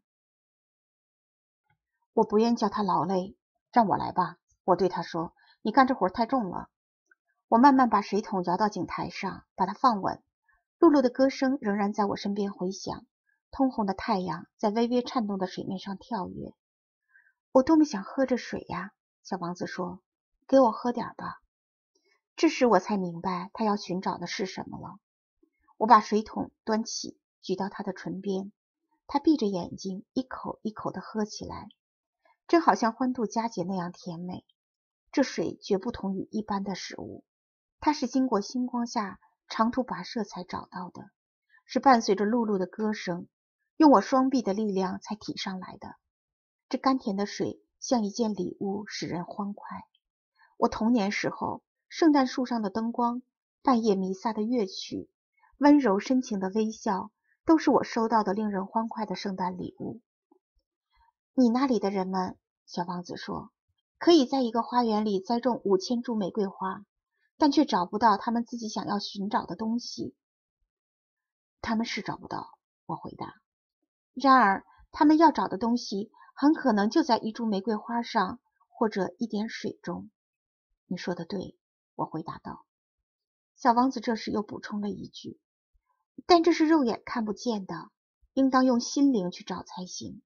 Speaker 1: 我不愿叫它劳累，让我来吧。”我对他说：“你干这活太重了。”我慢慢把水桶摇到井台上，把它放稳。露露的歌声仍然在我身边回响，通红的太阳在微微颤动的水面上跳跃。我多么想喝这水呀！小王子说：“给我喝点吧。”这时我才明白他要寻找的是什么了。我把水桶端起，举到他的唇边，他闭着眼睛，一口一口地喝起来，正好像欢度佳节那样甜美。这水绝不同于一般的食物，它是经过星光下长途跋涉才找到的，是伴随着露露的歌声，用我双臂的力量才提上来的。这甘甜的水像一件礼物，使人欢快。我童年时候，圣诞树上的灯光，半夜弥撒的乐曲。温柔深情的微笑，都是我收到的令人欢快的圣诞礼物。你那里的人们，小王子说，可以在一个花园里栽种五千株玫瑰花，但却找不到他们自己想要寻找的东西。他们是找不到，我回答。然而，他们要找的东西很可能就在一株玫瑰花上，或者一点水中。你说的对，我回答道。小王子这时又补充了一句。但这是肉眼看不见的，应当用心灵去找才行。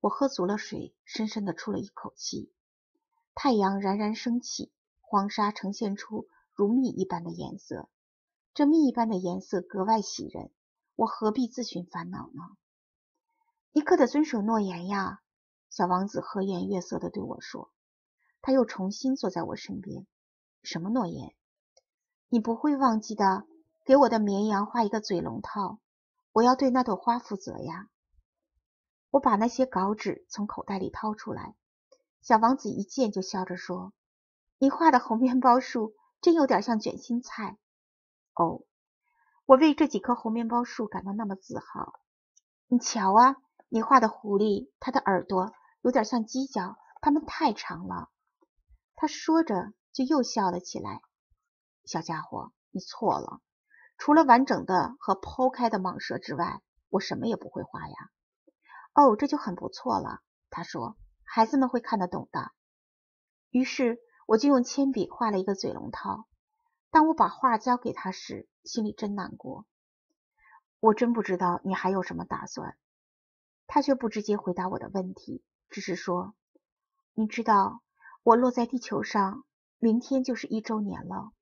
Speaker 1: 我喝足了水，深深地出了一口气。太阳冉冉升起，黄沙呈现出如蜜一般的颜色。这蜜一般的颜色格外喜人，我何必自寻烦恼呢？一刻的遵守诺言呀，小王子和颜悦色地对我说。他又重新坐在我身边。什么诺言？你不会忘记的。给我的绵羊画一个嘴龙套，我要对那朵花负责呀！我把那些稿纸从口袋里掏出来，小王子一见就笑着说：“你画的红面包树真有点像卷心菜。”哦，我为这几棵红面包树感到那么自豪。你瞧啊，你画的狐狸，它的耳朵有点像犄角，它们太长了。他说着就又笑了起来。小家伙，你错了。除了完整的和剖开的蟒蛇之外，我什么也不会画呀。哦，这就很不错了。他说：“孩子们会看得懂的。”于是我就用铅笔画了一个嘴龙套。当我把画交给他时，心里真难过。我真不知道你还有什么打算。他却不直接回答我的问题，只是说：“你知道，我落在地球上，明天就是一周年了。”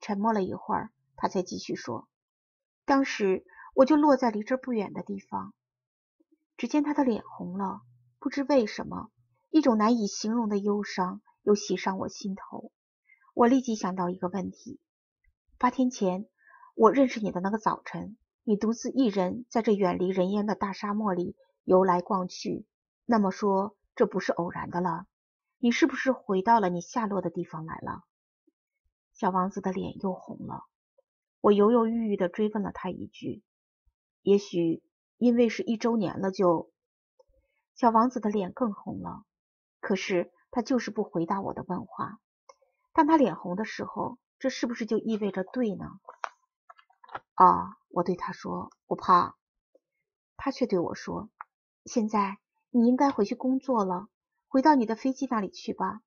Speaker 1: 沉默了一会儿。他才继续说：“当时我就落在离这不远的地方。”只见他的脸红了，不知为什么，一种难以形容的忧伤又袭上我心头。我立即想到一个问题：八天前，我认识你的那个早晨，你独自一人在这远离人烟的大沙漠里游来逛去。那么说，这不是偶然的了。你是不是回到了你下落的地方来了？小王子的脸又红了。我犹犹豫豫的追问了他一句，也许因为是一周年了，就小王子的脸更红了。可是他就是不回答我的问话。当他脸红的时候，这是不是就意味着对呢？啊，我对他说，我怕。他却对我说，现在你应该回去工作了，回到你的飞机那里去吧。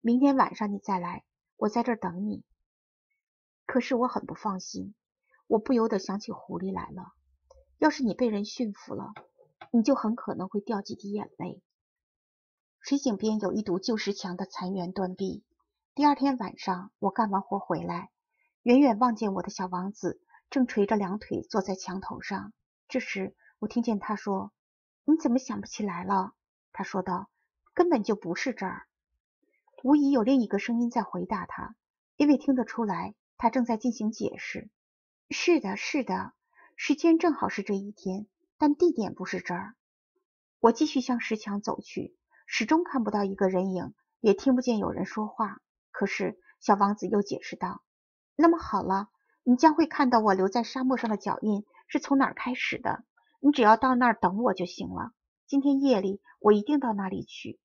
Speaker 1: 明天晚上你再来，我在这儿等你。可是我很不放心，我不由得想起狐狸来了。要是你被人驯服了，你就很可能会掉几滴眼泪。水井边有一堵旧石墙的残垣断壁。第二天晚上，我干完活回来，远远望见我的小王子正垂着两腿坐在墙头上。这时，我听见他说：“你怎么想不起来了？”他说道：“根本就不是这儿。”无疑有另一个声音在回答他，因为听得出来。他正在进行解释，是的，是的，时间正好是这一天，但地点不是这儿。我继续向石墙走去，始终看不到一个人影，也听不见有人说话。可是小王子又解释道：“那么好了，你将会看到我留在沙漠上的脚印是从哪儿开始的。你只要到那儿等我就行了。今天夜里我一定到那里去。”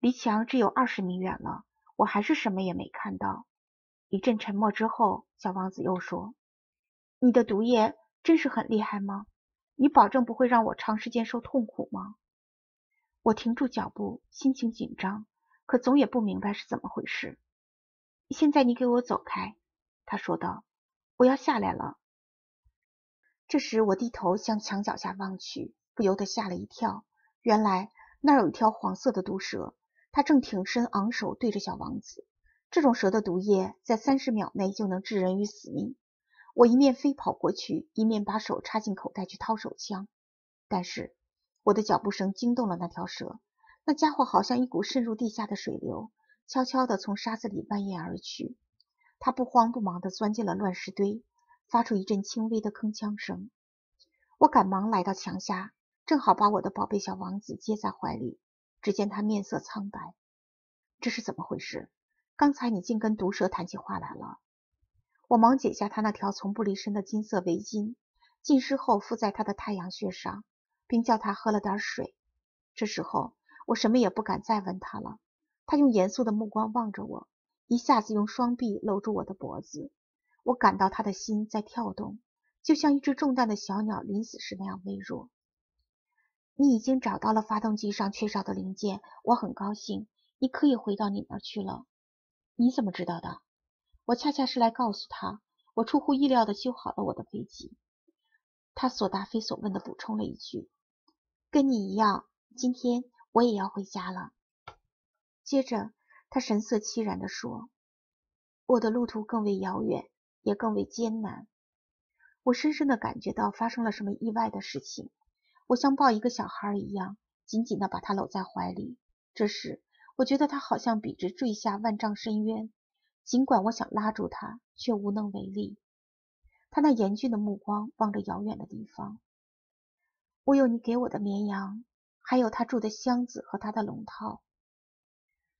Speaker 1: 离墙只有二十米远了，我还是什么也没看到。一阵沉默之后，小王子又说：“你的毒液真是很厉害吗？你保证不会让我长时间受痛苦吗？”我停住脚步，心情紧张，可总也不明白是怎么回事。现在你给我走开！”他说道，“我要下来了。”这时，我低头向墙角下望去，不由得吓了一跳。原来那儿有一条黄色的毒蛇，它正挺身昂首对着小王子。这种蛇的毒液在三十秒内就能致人于死命。我一面飞跑过去，一面把手插进口袋去掏手枪。但是我的脚步声惊动了那条蛇，那家伙好像一股渗入地下的水流，悄悄地从沙子里蔓延而去。它不慌不忙地钻进了乱石堆，发出一阵轻微的铿锵声。我赶忙来到墙下，正好把我的宝贝小王子接在怀里。只见他面色苍白，这是怎么回事？刚才你竟跟毒蛇谈起话来了！我忙解下他那条从不离身的金色围巾，浸湿后敷在他的太阳穴上，并叫他喝了点水。这时候，我什么也不敢再问他了。他用严肃的目光望着我，一下子用双臂搂住我的脖子。我感到他的心在跳动，就像一只重弹的小鸟临死时那样微弱。你已经找到了发动机上缺少的零件，我很高兴，你可以回到你那儿去了。你怎么知道的？我恰恰是来告诉他，我出乎意料的修好了我的飞机。他所答非所问的补充了一句：“跟你一样，今天我也要回家了。”接着，他神色凄然的说：“我的路途更为遥远，也更为艰难。”我深深的感觉到发生了什么意外的事情。我像抱一个小孩一样，紧紧的把他搂在怀里。这时，我觉得他好像笔直坠下万丈深渊，尽管我想拉住他，却无能为力。他那严峻的目光望着遥远的地方。我有你给我的绵羊，还有他住的箱子和他的龙套。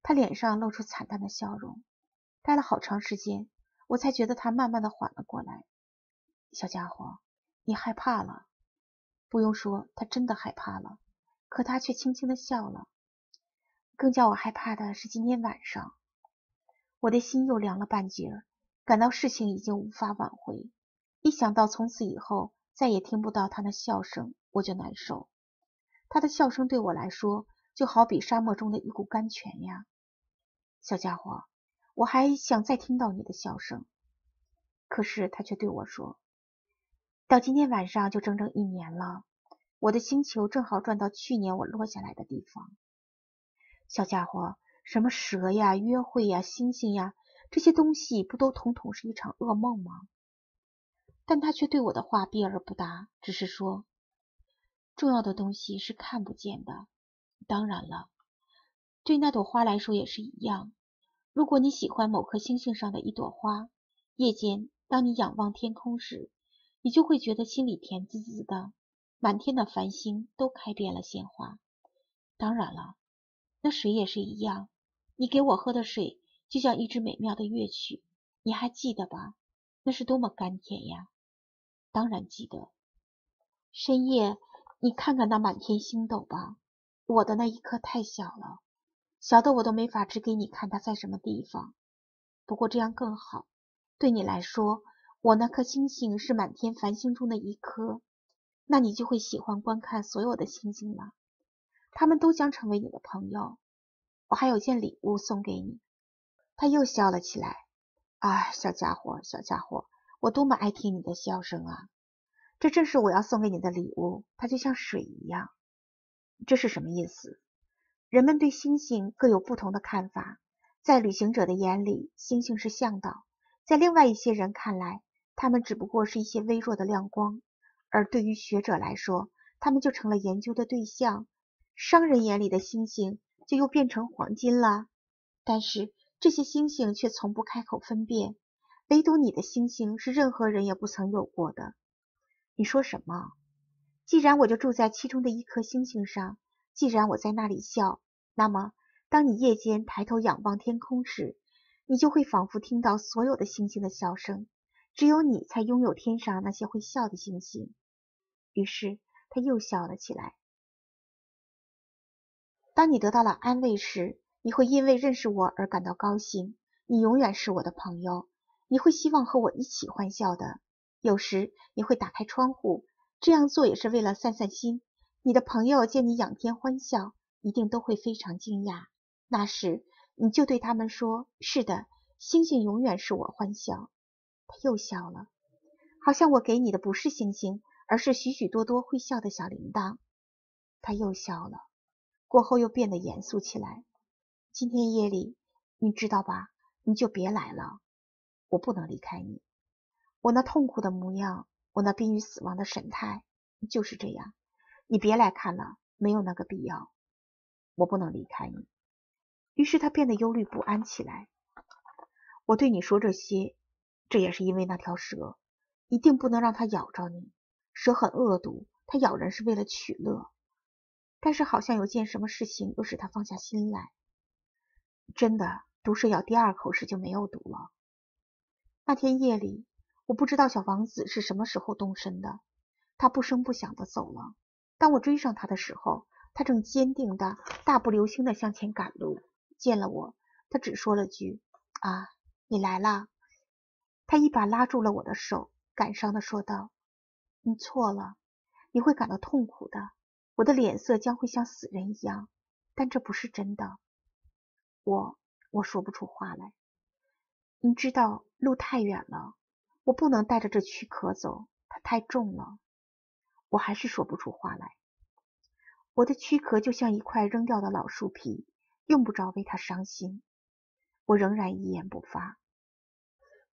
Speaker 1: 他脸上露出惨淡的笑容，待了好长时间，我才觉得他慢慢的缓了过来。小家伙，你害怕了？不用说，他真的害怕了，可他却轻轻的笑了。更叫我害怕的是，今天晚上，我的心又凉了半截，感到事情已经无法挽回。一想到从此以后再也听不到他那笑声，我就难受。他的笑声对我来说，就好比沙漠中的一股甘泉呀。小家伙，我还想再听到你的笑声，可是他却对我说：“到今天晚上就整整一年了，我的星球正好转到去年我落下来的地方。”小家伙，什么蛇呀、约会呀、星星呀，这些东西不都统统是一场噩梦吗？但他却对我的话避而不答，只是说：“重要的东西是看不见的。当然了，对那朵花来说也是一样。如果你喜欢某颗星星上的一朵花，夜间当你仰望天空时，你就会觉得心里甜滋滋的，满天的繁星都开遍了鲜花。当然了。”那水也是一样，你给我喝的水就像一支美妙的乐曲，你还记得吧？那是多么甘甜呀！当然记得。深夜，你看看那满天星斗吧，我的那一颗太小了，小的我都没法指给你看它在什么地方。不过这样更好，对你来说，我那颗星星是满天繁星中的一颗，那你就会喜欢观看所有的星星了。他们都将成为你的朋友。我还有件礼物送给你。他又笑了起来。啊，小家伙，小家伙，我多么爱听你的笑声啊！这正是我要送给你的礼物。它就像水一样。这是什么意思？人们对星星各有不同的看法。在旅行者的眼里，星星是向导；在另外一些人看来，他们只不过是一些微弱的亮光；而对于学者来说，他们就成了研究的对象。商人眼里的星星就又变成黄金了，但是这些星星却从不开口分辨，唯独你的星星是任何人也不曾有过的。你说什么？既然我就住在其中的一颗星星上，既然我在那里笑，那么当你夜间抬头仰望天空时，你就会仿佛听到所有的星星的笑声。只有你才拥有天上那些会笑的星星。于是他又笑了起来。当你得到了安慰时，你会因为认识我而感到高兴。你永远是我的朋友，你会希望和我一起欢笑的。有时你会打开窗户，这样做也是为了散散心。你的朋友见你仰天欢笑，一定都会非常惊讶。那时你就对他们说：“是的，星星永远是我欢笑。”他又笑了，好像我给你的不是星星，而是许许多多会笑的小铃铛。他又笑了。过后又变得严肃起来。今天夜里，你知道吧？你就别来了，我不能离开你。我那痛苦的模样，我那濒于死亡的神态，就是这样。你别来看了，没有那个必要。我不能离开你。于是他变得忧虑不安起来。我对你说这些，这也是因为那条蛇，一定不能让它咬着你。蛇很恶毒，它咬人是为了取乐。但是好像有件什么事情又使他放下心来。真的，毒蛇咬第二口时就没有毒了。那天夜里，我不知道小王子是什么时候动身的，他不声不响的走了。当我追上他的时候，他正坚定的大步流星的向前赶路。见了我，他只说了句：“啊，你来了。”他一把拉住了我的手，感伤的说道：“你错了，你会感到痛苦的。”我的脸色将会像死人一样，但这不是真的。我，我说不出话来。你知道，路太远了，我不能带着这躯壳走，它太重了。我还是说不出话来。我的躯壳就像一块扔掉的老树皮，用不着为它伤心。我仍然一言不发。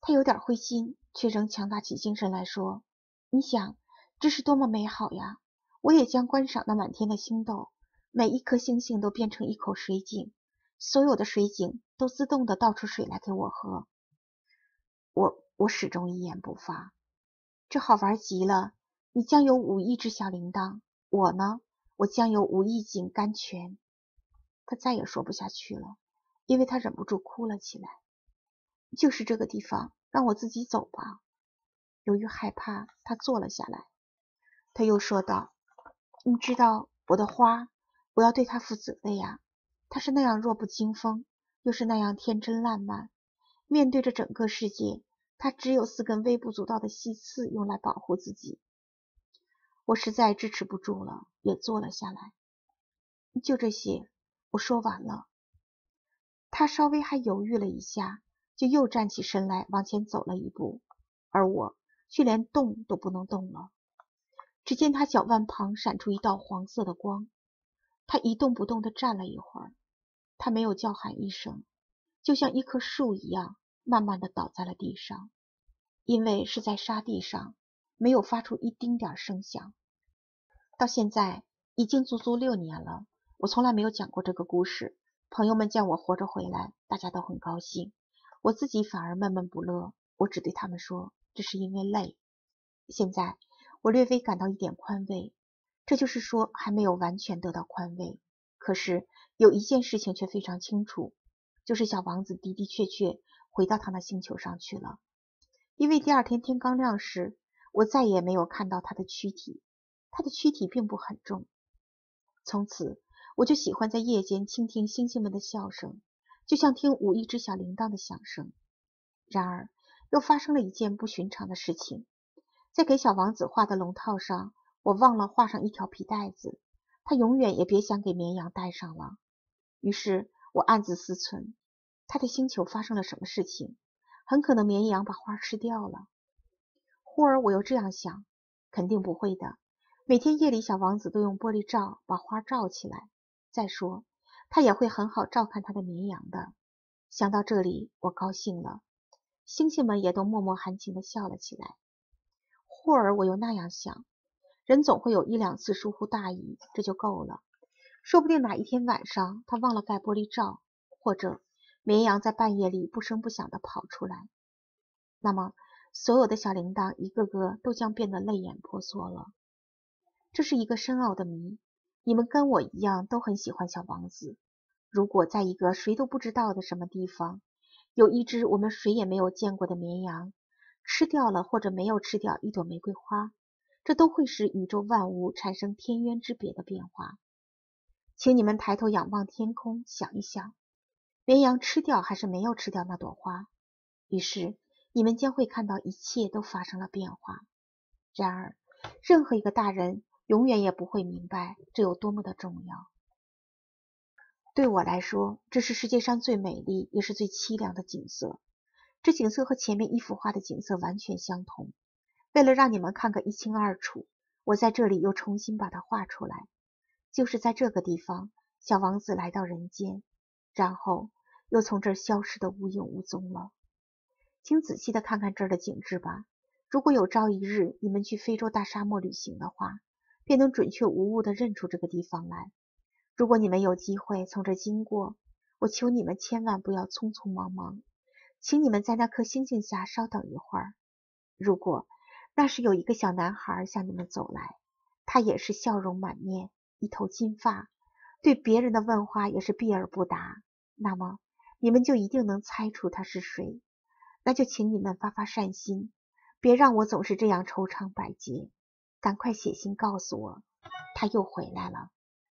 Speaker 1: 他有点灰心，却仍强打起精神来说：“你想，这是多么美好呀！”我也将观赏那满天的星斗，每一颗星星都变成一口水井，所有的水井都自动的倒出水来给我喝。我我始终一言不发，这好玩极了。你将有五亿只小铃铛，我呢，我将有五亿井甘泉。他再也说不下去了，因为他忍不住哭了起来。就是这个地方，让我自己走吧。由于害怕，他坐了下来。他又说道。你知道我的花，我要对他负责的呀。他是那样弱不禁风，又是那样天真烂漫。面对着整个世界，他只有四根微不足道的细刺用来保护自己。我实在支持不住了，也坐了下来。就这些，我说完了。他稍微还犹豫了一下，就又站起身来往前走了一步，而我却连动都不能动了。只见他脚腕旁闪出一道黄色的光，他一动不动地站了一会儿，他没有叫喊一声，就像一棵树一样，慢慢地倒在了地上，因为是在沙地上，没有发出一丁点声响。到现在已经足足六年了，我从来没有讲过这个故事。朋友们见我活着回来，大家都很高兴，我自己反而闷闷不乐。我只对他们说，这是因为累。现在。我略微感到一点宽慰，这就是说还没有完全得到宽慰。可是有一件事情却非常清楚，就是小王子的的确确回到他的星球上去了，因为第二天天刚亮时，我再也没有看到他的躯体。他的躯体并不很重。从此，我就喜欢在夜间倾听星星们的笑声，就像听五亿只小铃铛的响声。然而，又发生了一件不寻常的事情。在给小王子画的龙套上，我忘了画上一条皮带子，他永远也别想给绵羊戴上了。于是，我暗自思忖：他的星球发生了什么事情？很可能绵羊把花吃掉了。忽而我又这样想：肯定不会的。每天夜里，小王子都用玻璃罩把花罩起来。再说，他也会很好照看他的绵羊的。想到这里，我高兴了。星星们也都默默含情地笑了起来。或我又那样想，人总会有一两次疏忽大意，这就够了。说不定哪一天晚上，他忘了盖玻璃罩，或者绵羊在半夜里不声不响的跑出来，那么所有的小铃铛一个个都将变得泪眼婆娑了。这是一个深奥的谜，你们跟我一样都很喜欢小王子。如果在一个谁都不知道的什么地方，有一只我们谁也没有见过的绵羊。吃掉了，或者没有吃掉一朵玫瑰花，这都会使宇宙万物产生天渊之别的变化。请你们抬头仰望天空，想一想，绵羊吃掉还是没有吃掉那朵花，于是你们将会看到一切都发生了变化。然而，任何一个大人永远也不会明白这有多么的重要。对我来说，这是世界上最美丽，也是最凄凉的景色。这景色和前面一幅画的景色完全相同。为了让你们看个一清二楚，我在这里又重新把它画出来。就是在这个地方，小王子来到人间，然后又从这儿消失的无影无踪了。请仔细的看看这儿的景致吧。如果有朝一日你们去非洲大沙漠旅行的话，便能准确无误的认出这个地方来。如果你们有机会从这儿经过，我求你们千万不要匆匆忙忙。请你们在那颗星星下稍等一会儿。如果那时有一个小男孩向你们走来，他也是笑容满面，一头金发，对别人的问话也是避而不答，那么你们就一定能猜出他是谁。那就请你们发发善心，别让我总是这样惆怅百结。赶快写信告诉我，他又回来了。